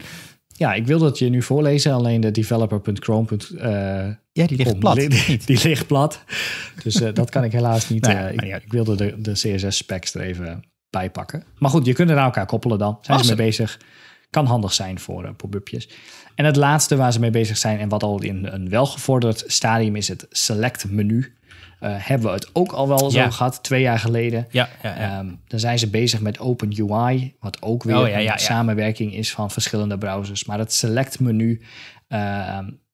Speaker 1: Ja, ik wil dat je nu voorlezen, alleen de developer.chrome. Uh, eh, ja, die ligt plat. Die, ligt plat. Dus eh, dat kan ik helaas niet. Nou eh, ik, wilde de, de CSS-specs er even bij pakken. Maar goed, je kunt er elkaar koppelen dan. Zijn ze mee bezig kan handig zijn voor uh, pop-upjes. En het laatste waar ze mee bezig zijn en wat al in een welgevorderd stadium is het select menu. Eh, hebben we het ook al wel zo gehad, twee jaar geleden. Ja, ehm, dan zijn ze bezig met Open UI, wat ook weer oh, een samenwerking is van verschillende browsers. Maar het select menu, uh,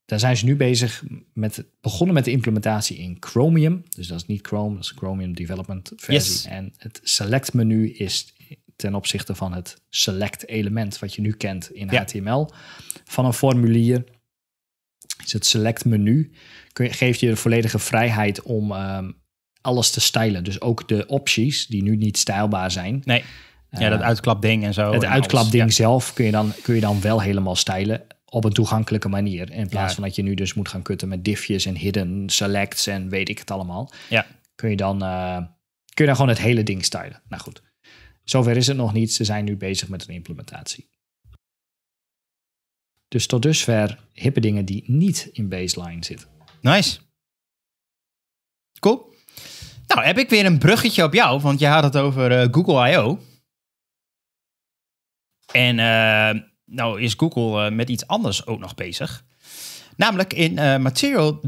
Speaker 1: daar zijn ze nu bezig met, begonnen met de implementatie in Chromium. Dus dat is niet Chrome, dat is Chromium Development versie. Yes. En het select menu is ten opzichte van het select element wat je nu kent in HTML van een formulier. Is het select menu je, geeft je de volledige vrijheid om ehm, alles te stylen. Dus ook de opties die nu niet stijlbaar zijn. Nee. ja, dat eh, uitklapding en zo. Het uitklapding zelf kun je, dan, kun je dan wel helemaal stylen op een toegankelijke manier. In plaats van dat je nu dus moet gaan kutten met diffjes en hidden selects en weet ik het allemaal. Ja. Kun je dan, eh, kun je dan gewoon het hele ding stylen. Nou goed. Zover is het nog niet, ze zijn nu bezig met een implementatie. Dus tot dusver hippe dingen die niet in baseline zitten. Nice. Cool. Nou, heb ik weer een bruggetje op jou, want
Speaker 2: je had het over eh, Google I.O. En uh, nou is Google eh, met iets anders ook nog bezig. Namelijk in Material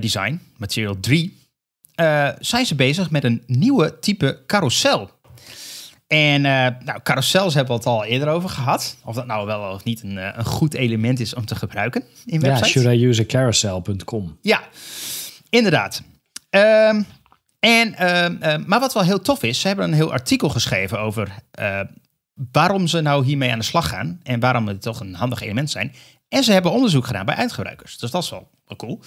Speaker 2: Design, Material 3, zijn ze bezig met een nieuwe type carousel. En eh, nou, carousels hebben we het al eerder over gehad. Of dat nou wel of niet een, eh, een goed element is om te gebruiken in websites. Ja,
Speaker 1: should I use a carousel.com.
Speaker 2: Ja, inderdaad. Ehm, en, ehm, ehm, maar wat wel heel tof is, ze hebben een heel artikel geschreven over eh, waarom ze nou hiermee aan de slag gaan. En waarom het toch een handig element zijn. En ze hebben onderzoek gedaan bij uitgebruikers. Dus dat is wel, wel cool.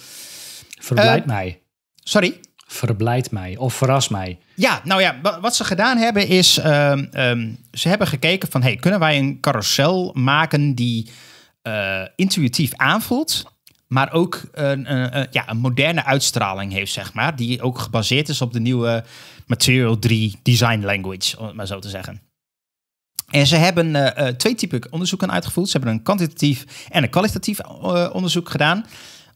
Speaker 1: Verblijd mij. Sorry? Verblijdt mij of verrast mij.
Speaker 2: Ja, nou ja, wat ze gedaan hebben is, ehm, ehm, ze hebben gekeken van, hey, kunnen wij een carousel maken die eh, intuïtief aanvoelt, maar ook een, ja, een moderne uitstraling heeft, zeg maar, die ook gebaseerd is op de nieuwe Material 3 Design Language, om het maar zo te zeggen. En ze hebben eh, eh, twee typen onderzoeken uitgevoerd. Ze hebben een kwantitatief en een kwalitatief onderzoek gedaan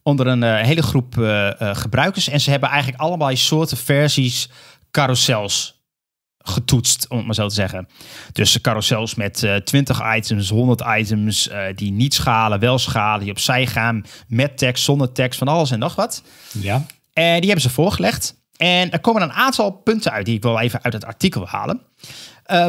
Speaker 2: onder een eh, hele groep eh, eh, gebruikers. En ze hebben eigenlijk allerlei soorten versies carousels getoetst, om het maar zo te zeggen. Dus carousels met uh, 20 items, 100 items, die niet schalen, wel schalen, die opzij gaan, met tekst, zonder tekst, van alles en nog wat. Ja. En die hebben ze voorgelegd. En er komen een aantal punten uit die ik wil even uit het artikel halen.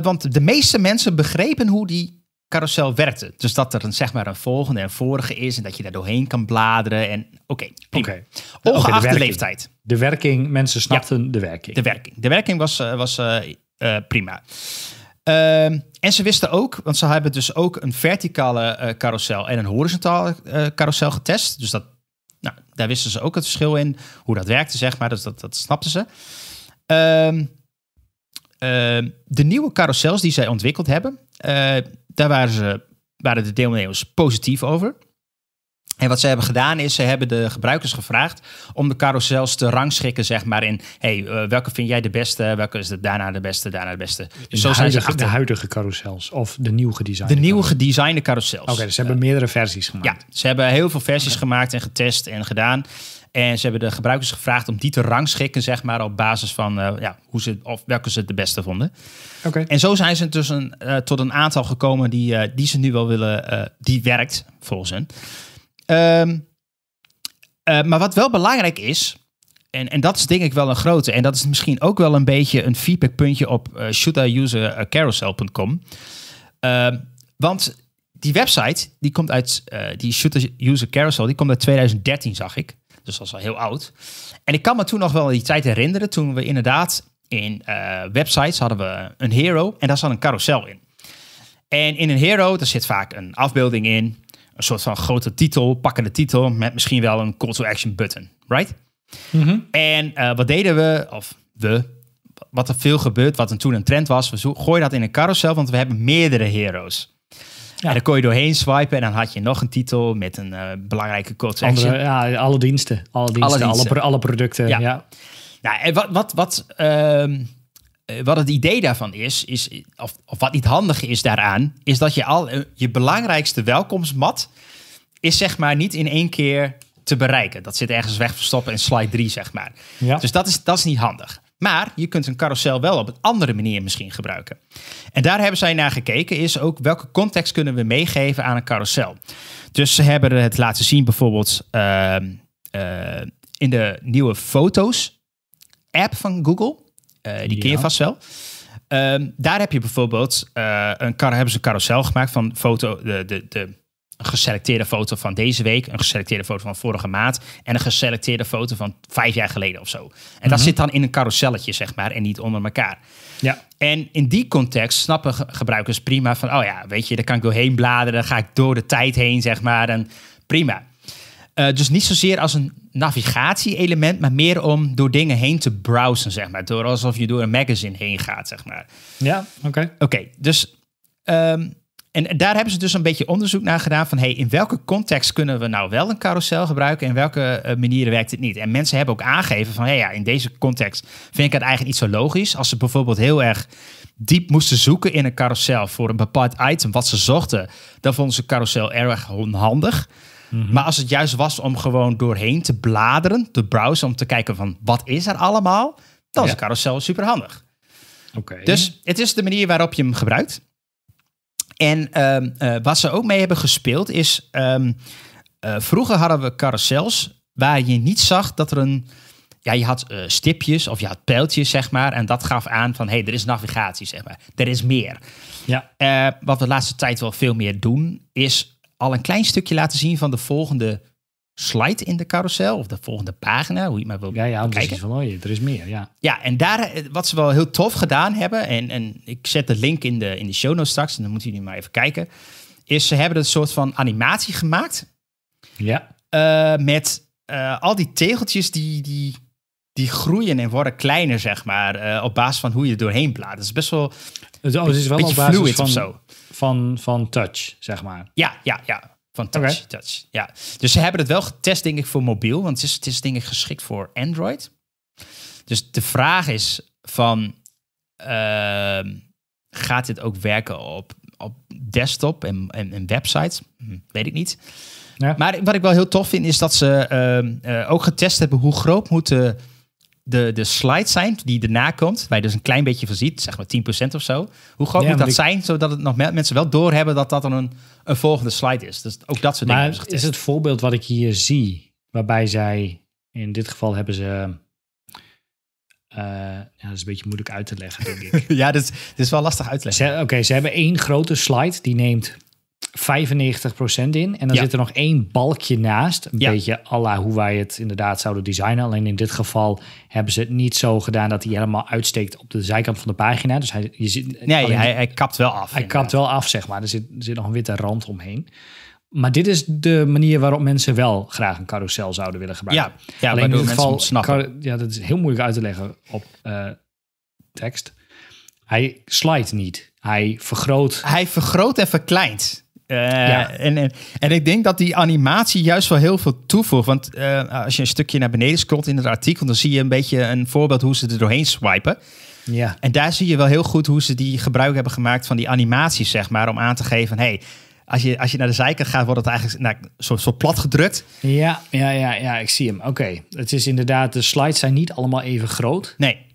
Speaker 2: want de meeste mensen begrepen hoe die carousel werkte. Dus dat er een, zeg maar een volgende en vorige is en dat je daar doorheen kan bladeren. En oké, okay, okay. Ongeacht de, leeftijd. De werking, mensen snapten de werking. De werking. De werking was, eh, was eh, eh, prima. Ehm, en ze wisten ook, want ze hebben dus ook een verticale carousel en een horizontale carousel getest. Dus dat, nou, daar wisten ze ook het verschil in, hoe dat werkte, zeg maar. Dus dat, dat snapten ze. Ehm, ehm, de nieuwe carousels die zij ontwikkeld hebben, daar waren, ze, waren de deelnemers positief over. En wat ze hebben gedaan is, ze hebben de gebruikers gevraagd om de carousels te rangschikken, zeg maar, in hey, eh, welke vind jij de beste, welke is daarna de beste, daarna de beste. Dus zo huidige, zijn ze de huidige
Speaker 1: carousels of de nieuw gedesigned? De nieuwe gedesignde carousels. Oké, dus ze hebben meerdere versies
Speaker 2: gemaakt. Ja, ze hebben heel veel versies gemaakt en getest en gedaan. En ze hebben de gebruikers gevraagd om die te rangschikken, zeg maar, op basis van eh, ja, hoe ze, of welke ze het de beste vonden. Oké. En zo zijn ze dus eh, tot een aantal gekomen die, eh, die ze nu wel willen, die werkt volgens hen. Ehm, maar wat wel belangrijk is, en, en dat is denk ik wel een grote, en dat is misschien ook wel een beetje een feedbackpuntje op uh, want die website, die komt uit, die Shooter die komt uit 2013, zag ik. Dus dat was al heel oud. En ik kan me toen nog wel die tijd herinneren toen we inderdaad in eh, websites hadden we een hero en daar zat een carousel in. En in een hero, daar zit vaak een afbeelding in, een soort van grote titel, pakkende titel met misschien wel een call to action button, right? Mhm. En eh, wat deden we, of we, wat er veel gebeurt, wat toen een trend was, we gooien dat in een carousel, want we hebben meerdere heroes. En dan kon je doorheen swipen en dan had je nog een titel met een eh, belangrijke code. ja,
Speaker 1: alle diensten. Alle diensten, alle, alle, producten. Ja. ja.
Speaker 2: Nou, en wat, wat, wat, ehm, eh, wat het idee daarvan is, is of, of, wat niet handig is daaraan, is dat je al eh, je belangrijkste welkomstmat is zeg maar niet in één keer te bereiken. Dat zit ergens weg verstoppen in slide 3, zeg maar. Ja. Dus dat is, dat is niet handig. Maar je kunt een carousel wel op een andere manier misschien gebruiken. En daar hebben zij naar gekeken, is ook welke context kunnen we meegeven aan een carousel. Dus ze hebben het laten zien bijvoorbeeld ehm, eh, in de nieuwe foto's app van Google. Eh, die ja. ken je vast wel. Ehm, daar heb je bijvoorbeeld eh, een hebben ze een carousel gemaakt van foto, de, de, de een geselecteerde foto van deze week, een geselecteerde foto van vorige maand en een geselecteerde foto van vijf jaar geleden of zo. En dat mhm. zit dan in een carouselletje, zeg maar, en niet onder elkaar. Ja. En in die context snappen gebruikers prima van, oh ja, weet je, daar kan ik doorheen bladeren, dan ga ik door de tijd heen, zeg maar, en prima. Eh, dus niet zozeer als een navigatie-element, maar meer om door dingen heen te browsen, zeg maar. Door alsof je door een magazine heen gaat, zeg maar. Ja, oké. Oké, dus ehm, en daar hebben ze dus een beetje onderzoek naar gedaan van hey, in welke context kunnen we nou wel een carousel gebruiken en welke eh, manieren werkt het niet. En mensen hebben ook aangegeven van hey, ja, in deze context vind ik het eigenlijk niet zo logisch. Als ze bijvoorbeeld heel erg diep moesten zoeken in een carousel voor een bepaald item wat ze zochten, dan vonden ze carousel erg onhandig. Mhm. Maar als het juist was om gewoon doorheen te bladeren, te browsen, om te kijken van wat is er allemaal, dan is een carousel superhandig. Oké. Dus het is de manier waarop je hem gebruikt. En ehm, eh, wat ze ook mee hebben gespeeld is. Ehm, eh, vroeger hadden we carousels waar je niet zag dat er een. Ja, je had eh, stipjes of je had pijltjes, zeg maar. En dat gaf aan van, hey, er is navigatie, zeg maar. Er is meer. Ja. wat we de laatste tijd wel veel meer doen, is al een klein stukje laten zien van de volgende slide in de carousel of de volgende pagina, hoe je maar wil ja, ja, kijken. Is van, oh, er is meer, ja. Ja, en daar, eh, wat ze wel heel tof gedaan hebben, en, en ik zet de link in de, in de show notes straks, en dan moeten jullie maar even kijken, is ze hebben een soort van animatie gemaakt. Ja. Eh, met eh, al die tegeltjes die, die, die groeien en worden kleiner, zeg maar, op basis van hoe je er doorheen plaat. Dat is best wel... Oh, het is wel op basis van, van,
Speaker 1: van, van touch, zeg maar.
Speaker 2: Ja, ja, ja. Van touch, touch. Ja. Dus ze hebben het wel getest, denk ik, voor mobiel. Want het is, het is denk ik geschikt voor Android. Dus de vraag is van... Ehm, gaat dit ook werken op, op desktop en, en, en websites? Hm, weet ik niet. Ja. Maar wat ik wel heel tof vind, is dat ze ehm, eh, ook getest hebben... hoe groot moeten de, de slide zijn die erna komt, waar je dus een klein beetje van ziet, zeg maar 10% of zo. Hoe groot moet dat zijn, zodat het nog mensen wel doorhebben dat dat dan een, een volgende
Speaker 1: slide is? Dus ook dat soort maar dingen. Maar is het voorbeeld wat ik hier zie, waarbij zij, in dit geval hebben ze... Uh, ja, dat is een beetje moeilijk uit te leggen, denk ik. ja, is, dat is wel lastig uit te leggen. Oké, ze hebben één grote slide, die neemt 95% in. En dan zit er nog één balkje naast. Een beetje alla hoe wij het inderdaad zouden designen. Alleen in dit geval hebben ze het niet zo gedaan dat hij helemaal uitsteekt op de zijkant van de pagina. Dus hij, je ziet, nee, hij, hij kapt wel af. Hij kapt wel af, zeg maar. Er zit, er zit nog een witte rand omheen. Maar dit is de manier waarop mensen wel graag een carousel zouden willen gebruiken. Ja, alleen in dit geval. Ja, dat is heel moeilijk uit te leggen op eh, tekst. Hij slijt niet. Hij vergroot. Hij vergroot en verkleint. Eh,
Speaker 2: en, en, en, ik denk dat die animatie juist wel heel veel toevoegt. Want eh, als je een stukje naar beneden scrolt in het artikel, dan zie je een beetje een voorbeeld hoe ze er doorheen swipen. Ja. En daar zie je wel heel goed hoe ze die gebruik hebben gemaakt van die animaties, zeg maar, om aan te geven: hé, hey, als, je, als je
Speaker 1: naar de zijkant gaat, wordt het eigenlijk nou, zo, zo plat gedrukt. Ja, ja, ja, ja, ik zie hem. Oké, het is inderdaad, de slides zijn niet allemaal even groot. Nee.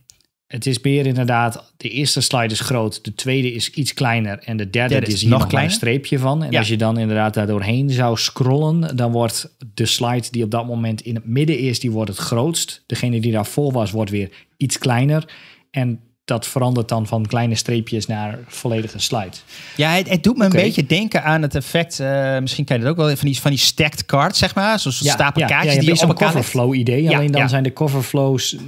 Speaker 1: Het is meer inderdaad, de eerste slide is groot, de tweede is iets kleiner en de derde, is, is hier nog een klein streepje van. En als je dan inderdaad daar doorheen zou scrollen, dan wordt de slide die op dat moment in het midden is, die wordt het grootst. Degene die daar vol was, wordt weer iets kleiner. En dat verandert dan van kleine streepjes naar volledige slide.
Speaker 2: Ja, het, het doet me een beetje denken aan het effect. Eh, misschien ken je dat ook wel van die, van die stacked cards, zeg maar. Zo'n ja, stapel ja, kaartjes ja, die je op elkaar
Speaker 1: idee. alleen dan zijn de coverflows eh,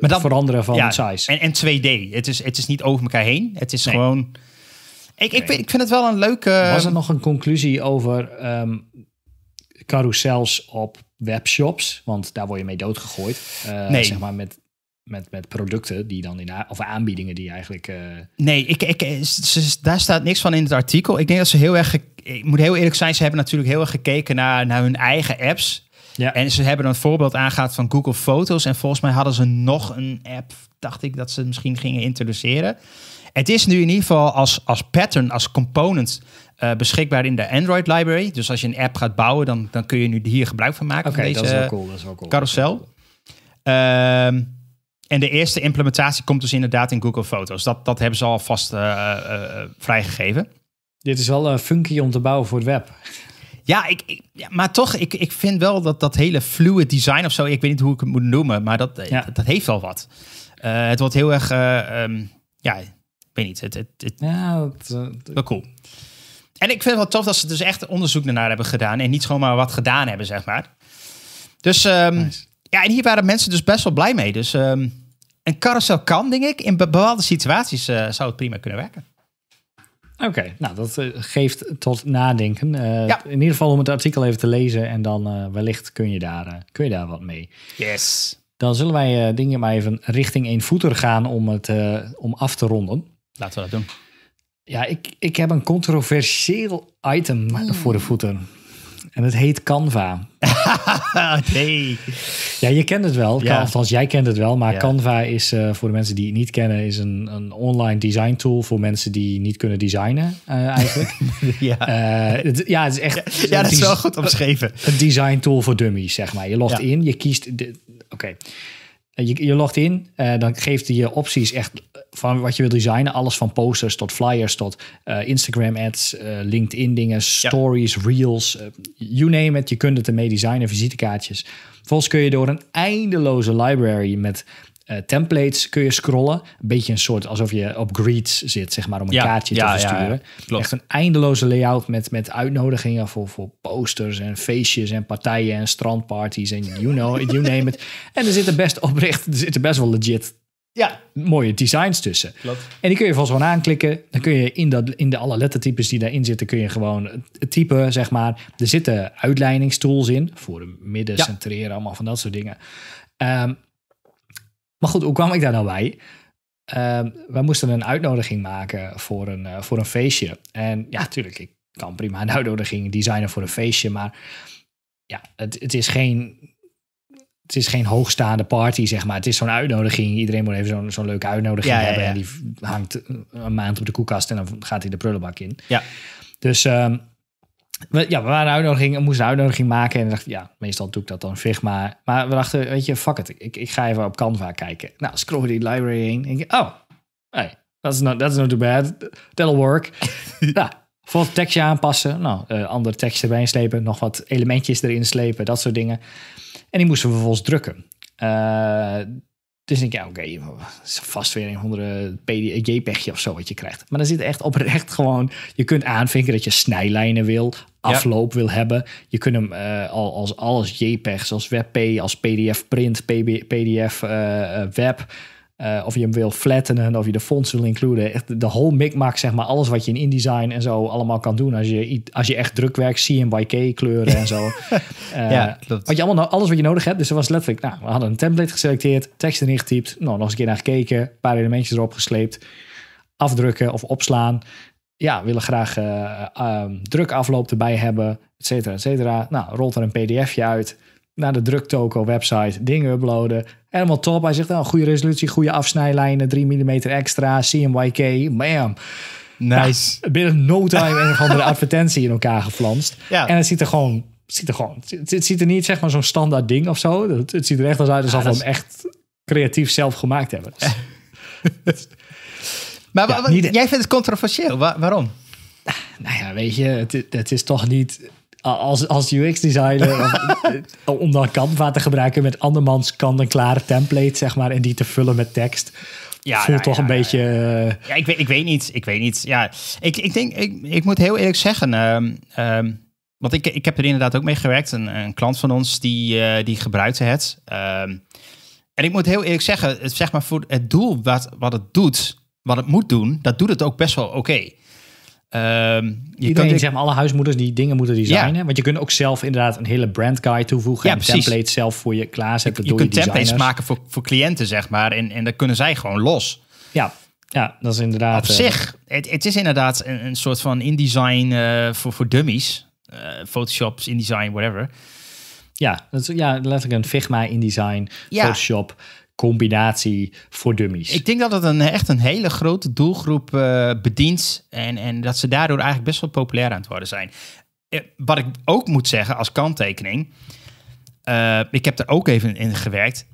Speaker 1: maar veranderen
Speaker 2: van size.
Speaker 1: En, en 2D. Het is, het is niet over elkaar heen. Het is gewoon.
Speaker 2: Ik, ik, vind, ik vind het wel een leuke. Was er nog
Speaker 1: een conclusie over um, carousels op webshops? Want daar word je mee doodgegooid. Uh, nee. Zeg maar met met, met producten die dan in of aanbiedingen die eigenlijk. Eh,
Speaker 2: nee, ik, ik, ze, eh, daar staat niks van in het artikel. Ik denk dat ze heel erg. Ik moet heel eerlijk zijn, ze hebben natuurlijk heel erg gekeken naar, naar hun eigen apps. Ja. En ze hebben een voorbeeld aangehaald van Google Foto's. En volgens mij hadden ze nog een app, dacht ik, dat ze misschien gingen introduceren. Het is nu in ieder geval als, als pattern, als component eh, beschikbaar in de Android library. Dus als je een app gaat bouwen, dan, dan kun je nu hier gebruik van maken. Oké, dat is wel cool. Dat is wel cool. Carousel. Ehm en de eerste implementatie komt dus inderdaad in Google Foto's. Dat, dat hebben ze al vast eh, eh, eh, vrijgegeven. Dit is wel funky om te bouwen voor het web. Ja, ik, ik, maar toch, ik, ik vind wel dat dat hele fluid design of zo, ik weet niet hoe ik het moet noemen, maar dat, dat, heeft wel wat. het wordt heel erg, ehm, ja, ik weet niet. Het, het, het ja, dat, cool. En ik vind het wel tof dat ze dus echt onderzoek ernaar hebben gedaan en niet gewoon maar wat gedaan hebben, zeg maar. Dus ehm, ja, en hier waren mensen dus best wel blij mee. Dus ehm, een carousel kan, denk ik, in bepaalde situaties eh, zou het prima kunnen werken.
Speaker 1: Oké, nou dat eh, geeft tot nadenken. Eh, in ieder geval om het artikel even te lezen en dan wellicht kun je, daar, kun je daar wat mee. Yes. Dan zullen wij dingen maar even richting een voeter gaan om het om af te ronden. Laten we dat doen. Ja, ik, ik heb een controversieel item voor de voeten. En het heet Canva. nee. Ja, je kent het wel. Ja. Althans, jij kent het wel. Maar Canva is, eh, voor de mensen die het niet kennen, is een, een online design tool voor mensen die niet kunnen designen eh, eigenlijk. Eh, ja. het, ja, is echt... Ja, dat is wel goed omschreven. Een design tool voor dummies, zeg maar. Je logt in, je kiest... Oké. Eh, je, je logt in, eh, dan geeft hij je opties echt eh, van wat je wilt designen. Alles van posters tot flyers tot Instagram-ads, LinkedIn-dingen, stories, reels, you name it. Je kunt het ermee designen, visitekaartjes. Vervolgens kun je door een eindeloze library met eh, templates kun je scrollen. Een beetje een soort alsof je op greets zit, zeg maar, om een kaartje te versturen. Ja, Echt een eindeloze layout met, met uitnodigingen voor, voor posters en feestjes en partijen en strandparties en you know, you name it. En er zitten best oprecht, er zitten best wel legit ja. mooie designs tussen. Klopt. En die kun je volgens gewoon aanklikken. Dan kun je in, dat, in de alle lettertypes die daarin zitten, kun je gewoon typen, zeg maar. Er zitten uitleidingstools in voor midden, centreren, allemaal van dat soort dingen. Um, maar goed, hoe kwam ik daar nou bij? Ehm, wij moesten een uitnodiging maken voor een, eh, voor een feestje. En ja, natuurlijk, ik kan prima een uitnodiging designen voor een feestje. Maar ja, het, het is geen het is geen hoogstaande party, zeg maar. Het is zo'n uitnodiging. Iedereen moet even zo'n zo'n leuke uitnodiging hebben. En die hangt een maand op de koelkast en dan gaat hij de prullenbak in. Ja. Dus ehm, we, ja, we waren uitnodiging, moesten uitnodiging maken. En dacht, ja, meestal doe ik dat dan Figma. Maar we dachten, weet je, fuck it. Ik, ik ga even op Canva kijken. Nou, scroll die library in En denk oh, hey, that's not, that's not too bad. That'll work. nou, tekstje aanpassen. Nou, eh, andere tekstjes erbij slepen. Nog wat elementjes erin slepen. Dat soort dingen. En die moesten we vervolgens drukken. Eh, dus denk ik, ja, oké, vast weer een andere eh, jpeg of zo wat je krijgt. Maar dan zit echt oprecht gewoon, je kunt aanvinken dat je snijlijnen wil, afloop wil hebben. Je kunt hem eh, al, als alles JPEG, zoals WebP, als PDF print, PDF eh, web. Eh, of je hem wil flattenen, of je de fonts wil includen. Echt de whole micmac, zeg maar. Alles wat je in InDesign en zo allemaal kan doen. Als je, als je echt druk werkt, CMYK kleuren en zo. Eh, ja, Wat je allemaal, nou, alles wat je nodig hebt. Dus er was letterlijk, nou, we hadden een template geselecteerd. Tekst erin getypt. Nou, nog eens een keer naar gekeken. Een paar elementjes erop gesleept. Afdrukken of opslaan. Ja, willen graag uh, drukafloop erbij hebben, et cetera, et cetera. Nou, rolt er een pdfje uit naar de druktoko website dingen uploaden. Helemaal top. Hij zegt, nou, goede resolutie, goede afsnijlijnen, 3 mm extra, CMYK, bam. Nice. binnen no time een of andere advertentie in elkaar geflanst. Ja. En het ziet er gewoon, ziet er gewoon, het, ziet er niet zeg maar zo'n standaard ding of zo. Het, het ziet er echt als uit alsof we hem echt creatief zelf gemaakt hebben. maar jij vindt het controversieel. waarom? Ah, nou ja, weet je, het, het is toch niet Ah, als, als UX-designer om dan Canva te gebruiken met andermans kant-en-klare template zeg maar, en die te vullen met tekst. Ja, voelt toch een beetje. Eh,
Speaker 2: ja, ik weet, ik weet niet. Ik weet niet. Ja, ik, ik denk, ik, ik
Speaker 1: moet heel eerlijk zeggen. Ehm, ehm,
Speaker 2: want ik, ik heb er inderdaad ook mee gewerkt. Een, een klant van ons die, eh, die gebruikte het. Ehm, en ik moet heel eerlijk zeggen, het, zeg maar voor het doel wat, wat het doet, wat het moet doen,
Speaker 1: dat doet het ook best wel oké. Ehm, je kan niet zeg maar, alle huismoeders die dingen moeten designen. Ja. Want je kunt ook zelf inderdaad een hele brand guide toevoegen. Ja, en precies. templates zelf voor je klaarzetten. Je, je kunt templates maken
Speaker 2: voor, voor cliënten, zeg maar. En, en dan kunnen zij gewoon los. Ja, ja dat is inderdaad. Op eh, zich, het, het is inderdaad een, een soort van InDesign eh, voor, voor dummies. Uh, Photoshops, InDesign, whatever. Ja, dat is, ja, letterlijk een Figma, InDesign,
Speaker 1: ja. Photoshop combinatie voor dummies. Ik
Speaker 2: denk dat het een, echt een hele grote doelgroep eh, bedient. En, en dat ze daardoor eigenlijk best wel populair aan het worden zijn. Eh, wat ik ook moet zeggen als kanttekening. Eh, ik heb er ook even in gewerkt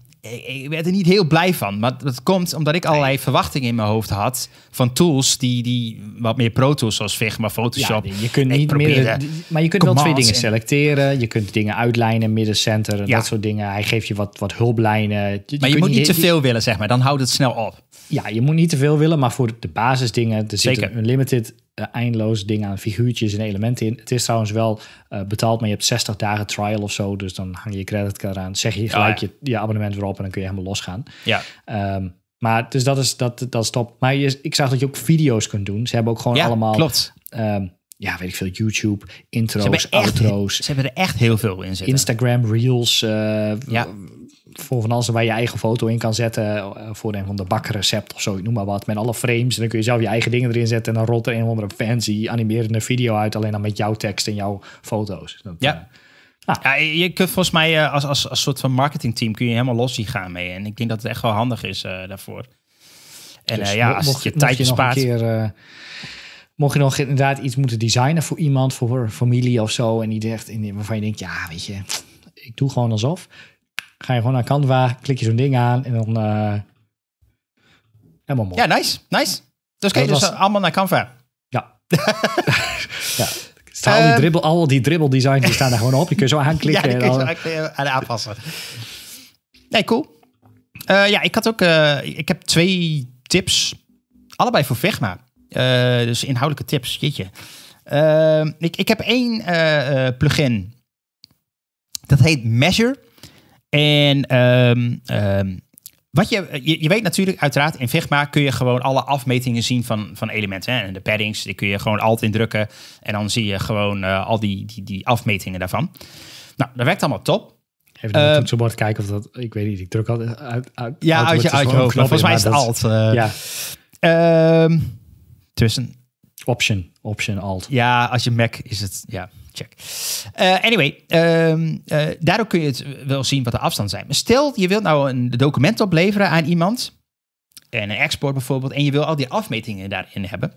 Speaker 2: ik werd er niet heel blij van. Maar dat komt omdat ik allerlei verwachtingen in mijn hoofd had. Van tools die, die wat meer pro tools zoals Figma, Photoshop. je kunt niet meer, maar je kunt wel twee dingen
Speaker 1: selecteren. Je kunt dingen uitlijnen, midden, center, dat soort dingen. Hij geeft je wat, wat hulplijnen. maar je moet niet, niet te veel willen, zeg maar. Dan houdt het snel op ja, je moet niet te veel willen, maar voor de basisdingen, er Zeker. zit een limited uh, eindeloos ding aan figuurtjes en elementen in. Het is trouwens wel eh, betaald, maar je hebt 60 dagen trial of zo, dus dan hang je je creditcard aan, zeg je gelijk ah, je, je abonnement weer op en dan kun je helemaal losgaan. Ja. Ehm, maar dus dat is, dat, dat stopt. Maar je, ik zag dat je ook video's kunt doen. Ze hebben ook gewoon ja, allemaal... Klopt. Ehm, ja, weet ik veel, YouTube, intro's, ze outro's. ze hebben er echt heel veel in zitten. Instagram, Reels, eh, ja voor van alles waar je eigen foto in kan zetten. Eh, voor een van de bakrecept of zo, noem maar wat. Met alle frames. En dan kun je zelf je eigen dingen erin zetten. En dan rolt er een of andere fancy animerende video uit. Alleen dan met jouw tekst en jouw foto's.
Speaker 2: ja. Eh, nou. Ja, je kunt volgens mij eh, als, als, als soort van marketingteam kun je helemaal los zien gaan mee. En ik denk dat het echt wel handig is daarvoor. En dus ja, als mocht, je tijd keer,
Speaker 1: Uh, mocht je nog inderdaad iets moeten designen voor iemand, voor familie of zo... en die zegt, waarvan je denkt, ja, weet je, ik doe gewoon alsof ga je gewoon naar Canva, klik je zo'n ding aan en dan eh, helemaal mooi. Ja, nice, nice. Dus kun dus eh,
Speaker 2: allemaal naar Canva.
Speaker 1: Ja. ja. Al die, ehm, dribbel, al die dribbel designs die staan daar gewoon op. Je kunt zo aanklikken. ja,
Speaker 2: je aan aanpassen. Nee, cool. Eh, ja, ik had ook. ik heb twee tips. Allebei voor Vegma. dus inhoudelijke tips. Jeetje. Ehm, ik, ik heb één plugin. Dat heet Measure. En ehm, ehm, wat je, je, weet natuurlijk, uiteraard, in Figma kun je gewoon alle afmetingen zien van, van elementen. Hè? En de paddings, die kun je gewoon alt indrukken. En dan zie je gewoon eh, al die, die, die afmetingen daarvan. Nou, dat werkt allemaal top.
Speaker 1: Even naar uh, ehm, toetsenbord kijken of dat...
Speaker 2: Ik weet niet, ik druk altijd uit, Ja, uit je, uit je hoofd. Volgens mij is het alt. Eh.
Speaker 1: ja. tussen. Option, option, alt.
Speaker 2: Ja, als je Mac is het, ja. Check. Eh, anyway, ehm, eh, daardoor kun je het wel zien wat de afstanden zijn. Maar stel, je wilt nou een document opleveren aan iemand. En een export bijvoorbeeld. En je wil al die afmetingen daarin hebben.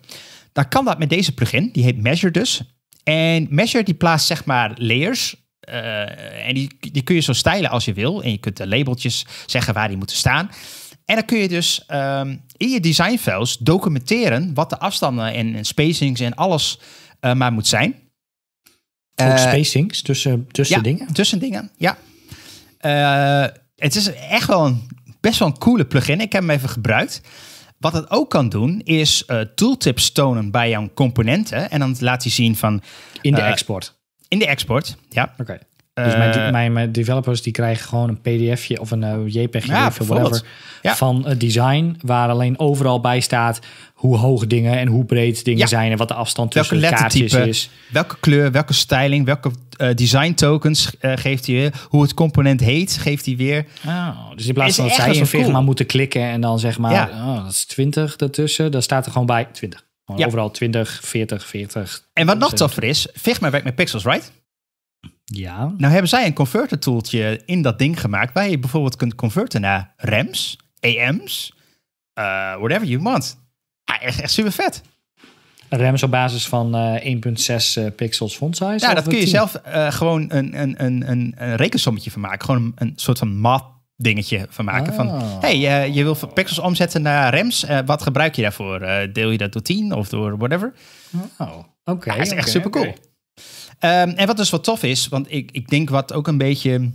Speaker 2: Dan kan dat met deze plugin. Die heet Measure dus. En Measure die plaatst zeg maar layers. Eh, en die, die kun je zo stylen als je wil. En je kunt de labeltjes zeggen waar die moeten staan. En dan kun je dus ehm, in je design documenteren wat de afstanden en, en spacings en alles maar moet zijn. Ook eh,
Speaker 1: spacings tussen, tussen dingen? tussen dingen, ja.
Speaker 2: Eh, het is echt wel een, best wel een coole plugin. Ik heb hem even gebruikt. Wat het ook kan doen, is uh, tooltips tonen bij jouw componenten. En dan laat hij zien van... In de export? In de export, ja. Oké.
Speaker 1: Dus eh, mijn, mijn, developers die krijgen gewoon een pdfje of een eh, JPEG of whatever van het design. Waar alleen overal bij staat hoe hoog dingen en hoe breed dingen zijn. En wat de afstand tussen de kaartjes is. Welke kleur, welke styling,
Speaker 2: welke eh, design tokens geeft hij weer. Hoe het component heet, geeft hij weer.
Speaker 1: Oh, dus in plaats van dat zij in Figma moeten klikken en dan zeg maar... Oh, dat is 20 daartussen. Dan staat er gewoon bij 20. Gewoon overal 20, 40, 40. En wat nog dus, toffer is, Figma werkt met pixels,
Speaker 2: right? Ja. Nou hebben zij een converter tooltje in dat ding gemaakt waar je bijvoorbeeld kunt converten naar REMS, EM's, eh, whatever you want. Ah, echt, echt super vet. REMS op basis van uh, eh, 1.6 eh, pixels font size? Ja, dat kun je zelf gewoon een, een, een, een, een rekensommetje van maken. Gewoon een, soort van math dingetje van maken. Van, ah. hey, je wil pixels omzetten naar REMS. wat gebruik je daarvoor? deel je dat door 10 of door whatever? Oh, oké. Okay, is echt super cool. Ehm, en wat dus wat tof is, want ik, ik denk wat ook een beetje...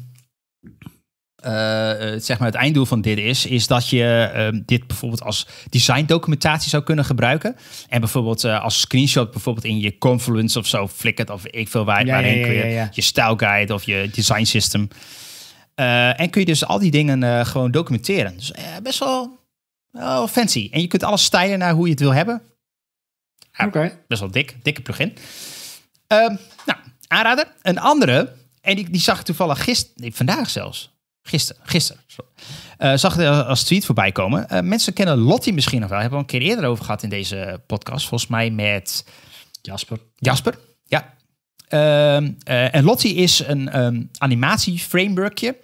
Speaker 2: Eh, eh, zeg maar het einddoel van dit is, is dat je ehm, dit bijvoorbeeld als design documentatie zou kunnen gebruiken. En bijvoorbeeld eh, als screenshot bijvoorbeeld in je Confluence of zo flikkert of ik veel waar, ja, je je style guide of je design system. en kun je dus al die dingen gewoon documenteren. Dus best wel, fancy. En je kunt alles stijlen naar hoe je het wil hebben. Oké. Best wel dik, dikke plugin. Ehm, nou, aanrader. Een andere, en die, die zag ik toevallig gisteren, nee, vandaag zelfs. Gisteren, gisteren. Eh, zag ik als tweet voorbij komen. Eh, mensen kennen Lottie misschien nog wel. Hebben we een keer eerder over gehad in deze podcast. Volgens mij met... Jasper. Jasper, ja. Ehm, eh, en Lottie is een um, animatieframeworkje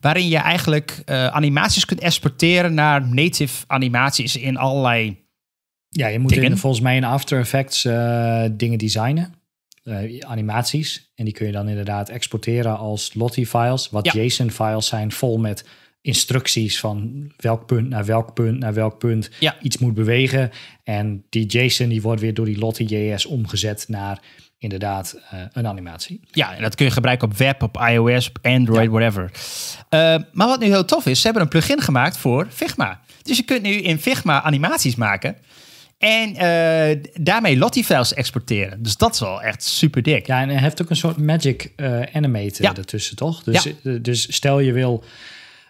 Speaker 2: waarin je eigenlijk animaties kunt exporteren naar native animaties in allerlei. Ja,
Speaker 1: je moet in, volgens mij in After Effects dingen designen. Eh, animaties. En die kun je dan inderdaad exporteren als Lottie-files. Wat JSON-files zijn vol met instructies van welk punt naar welk punt naar welk punt ja. iets moet bewegen. En die JSON die wordt weer door die Lottie.js omgezet naar inderdaad eh, een animatie.
Speaker 2: Ja, en dat kun je gebruiken op web, op iOS, op Android, whatever. Eh, maar wat nu heel tof is, ze hebben een plugin gemaakt voor Figma. Dus je kunt nu in Figma animaties maken.
Speaker 1: En eh, daarmee Lottie-files exporteren. Dus dat is wel echt super dik. Ja, en hij heeft ook een soort magic uh, animator ertussen, toch? Dus, ja. Eh, dus stel je wil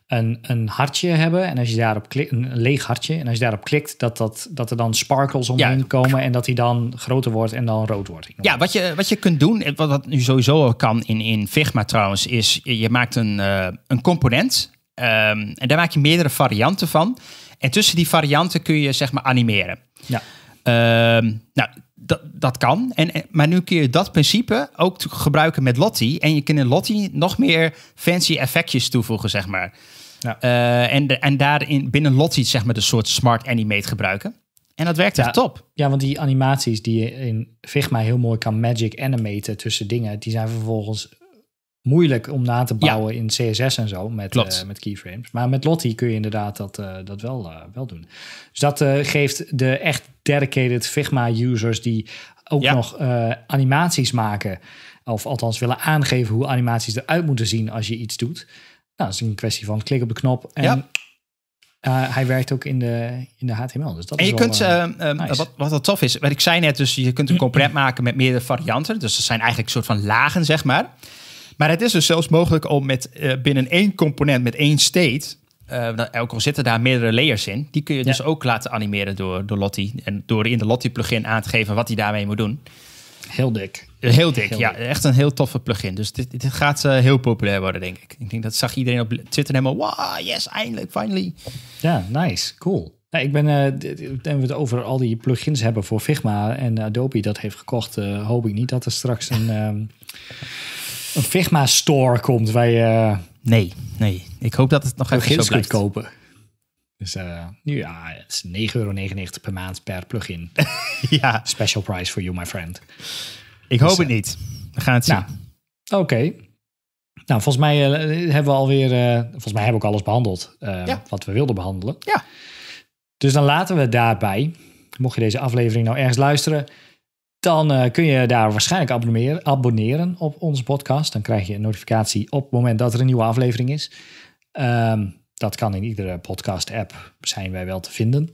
Speaker 1: een, een hartje hebben en als je daarop klikt, een leeg hartje, en als je daarop klikt, dat, dat, dat er dan sparkles omheen komen en dat hij dan groter wordt en dan rood wordt.
Speaker 2: Ja, wat je, wat je kunt doen, wat, wat nu sowieso kan in, in Figma trouwens, is je maakt een, een component ehm, en daar maak je meerdere varianten van. En tussen die varianten kun je zeg maar animeren. Ja. Ehm, nou, dat, dat kan. En, maar nu kun je dat principe ook gebruiken met Lottie. En je kunt in Lottie nog meer fancy effectjes toevoegen, zeg maar. Ja. Eh, en, en daarin binnen Lottie zeg maar de soort smart animate gebruiken.
Speaker 1: En dat werkt echt top. Ja, want die animaties die je in Figma heel mooi kan magic animaten tussen dingen, die zijn vervolgens moeilijk om na te bouwen in CSS en zo met, eh, met keyframes. Maar met Lottie kun je inderdaad dat, eh, dat wel, eh, wel doen. Dus dat geeft de echt dedicated Figma-users die ook nog animaties maken, of althans willen aangeven hoe animaties eruit moeten zien als je iets doet. Nou, dat is een kwestie van klik op de knop en ja. hij werkt ook in de, in de HTML. Dus dat en je is kunt,
Speaker 2: uh, wat, wat tof is, wat ik zei net, dus je kunt een component maken met meerdere varianten. Dus dat zijn eigenlijk een soort van lagen, zeg maar. Maar het is dus zelfs mogelijk om met, eh, binnen één component, met één state, uh, ook al zitten daar meerdere layers in, die kun je dus ook laten animeren door, door Lottie. En door in de Lottie plugin aan te geven wat hij daarmee moet doen. Heel dik. Eh, heel dik, ja. Echt een heel toffe plugin. Dus dit, dit gaat eh, heel populair worden, denk ik. Ik denk dat zag iedereen op Twitter helemaal... Wow, yes, eindelijk, finally.
Speaker 1: Ja, nice, cool. ik ben, uh, we het over al die plugins hebben voor Figma en Adobe dat heeft gekocht, hoop ik niet dat er straks een... Ehm, een Figma store komt waar je... Eh, nee, nee. Ik hoop dat het nog even zo kunt kopen. Dus eh, nu ja, het is 9,99 euro per maand per plugin. ja. Special price for you, my friend. Ik hoop dus, het eh, niet. We gaan het nou, zien. Oké. Nou, volgens mij hebben we alweer... Uh, volgens mij we ook alles behandeld wat we wilden behandelen. Ja. Dus dan laten we daarbij. Mocht je deze aflevering nou ergens luisteren... Dan eh, kun je daar waarschijnlijk abonneren, abonneren op onze podcast. Dan krijg je een notificatie op het moment dat er een nieuwe aflevering is. Ehm, dat kan in iedere podcast-app, zijn wij wel te vinden.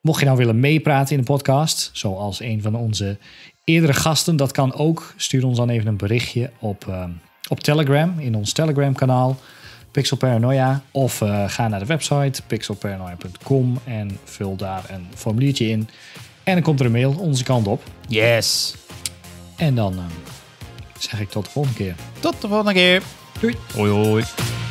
Speaker 1: Mocht je nou willen meepraten in de podcast, zoals een van onze eerdere gasten, dat kan ook. Stuur ons dan even een berichtje op, ehm, op Telegram, in ons Telegram-kanaal, Pixel Paranoia. Of eh, ga naar de website pixelparanoia.com en vul daar een formuliertje in. En dan komt er een mail onze kant op. Yes. En dan ehm, zeg ik tot de volgende keer.
Speaker 2: Tot de volgende keer. Doei.
Speaker 1: Hoi hoi.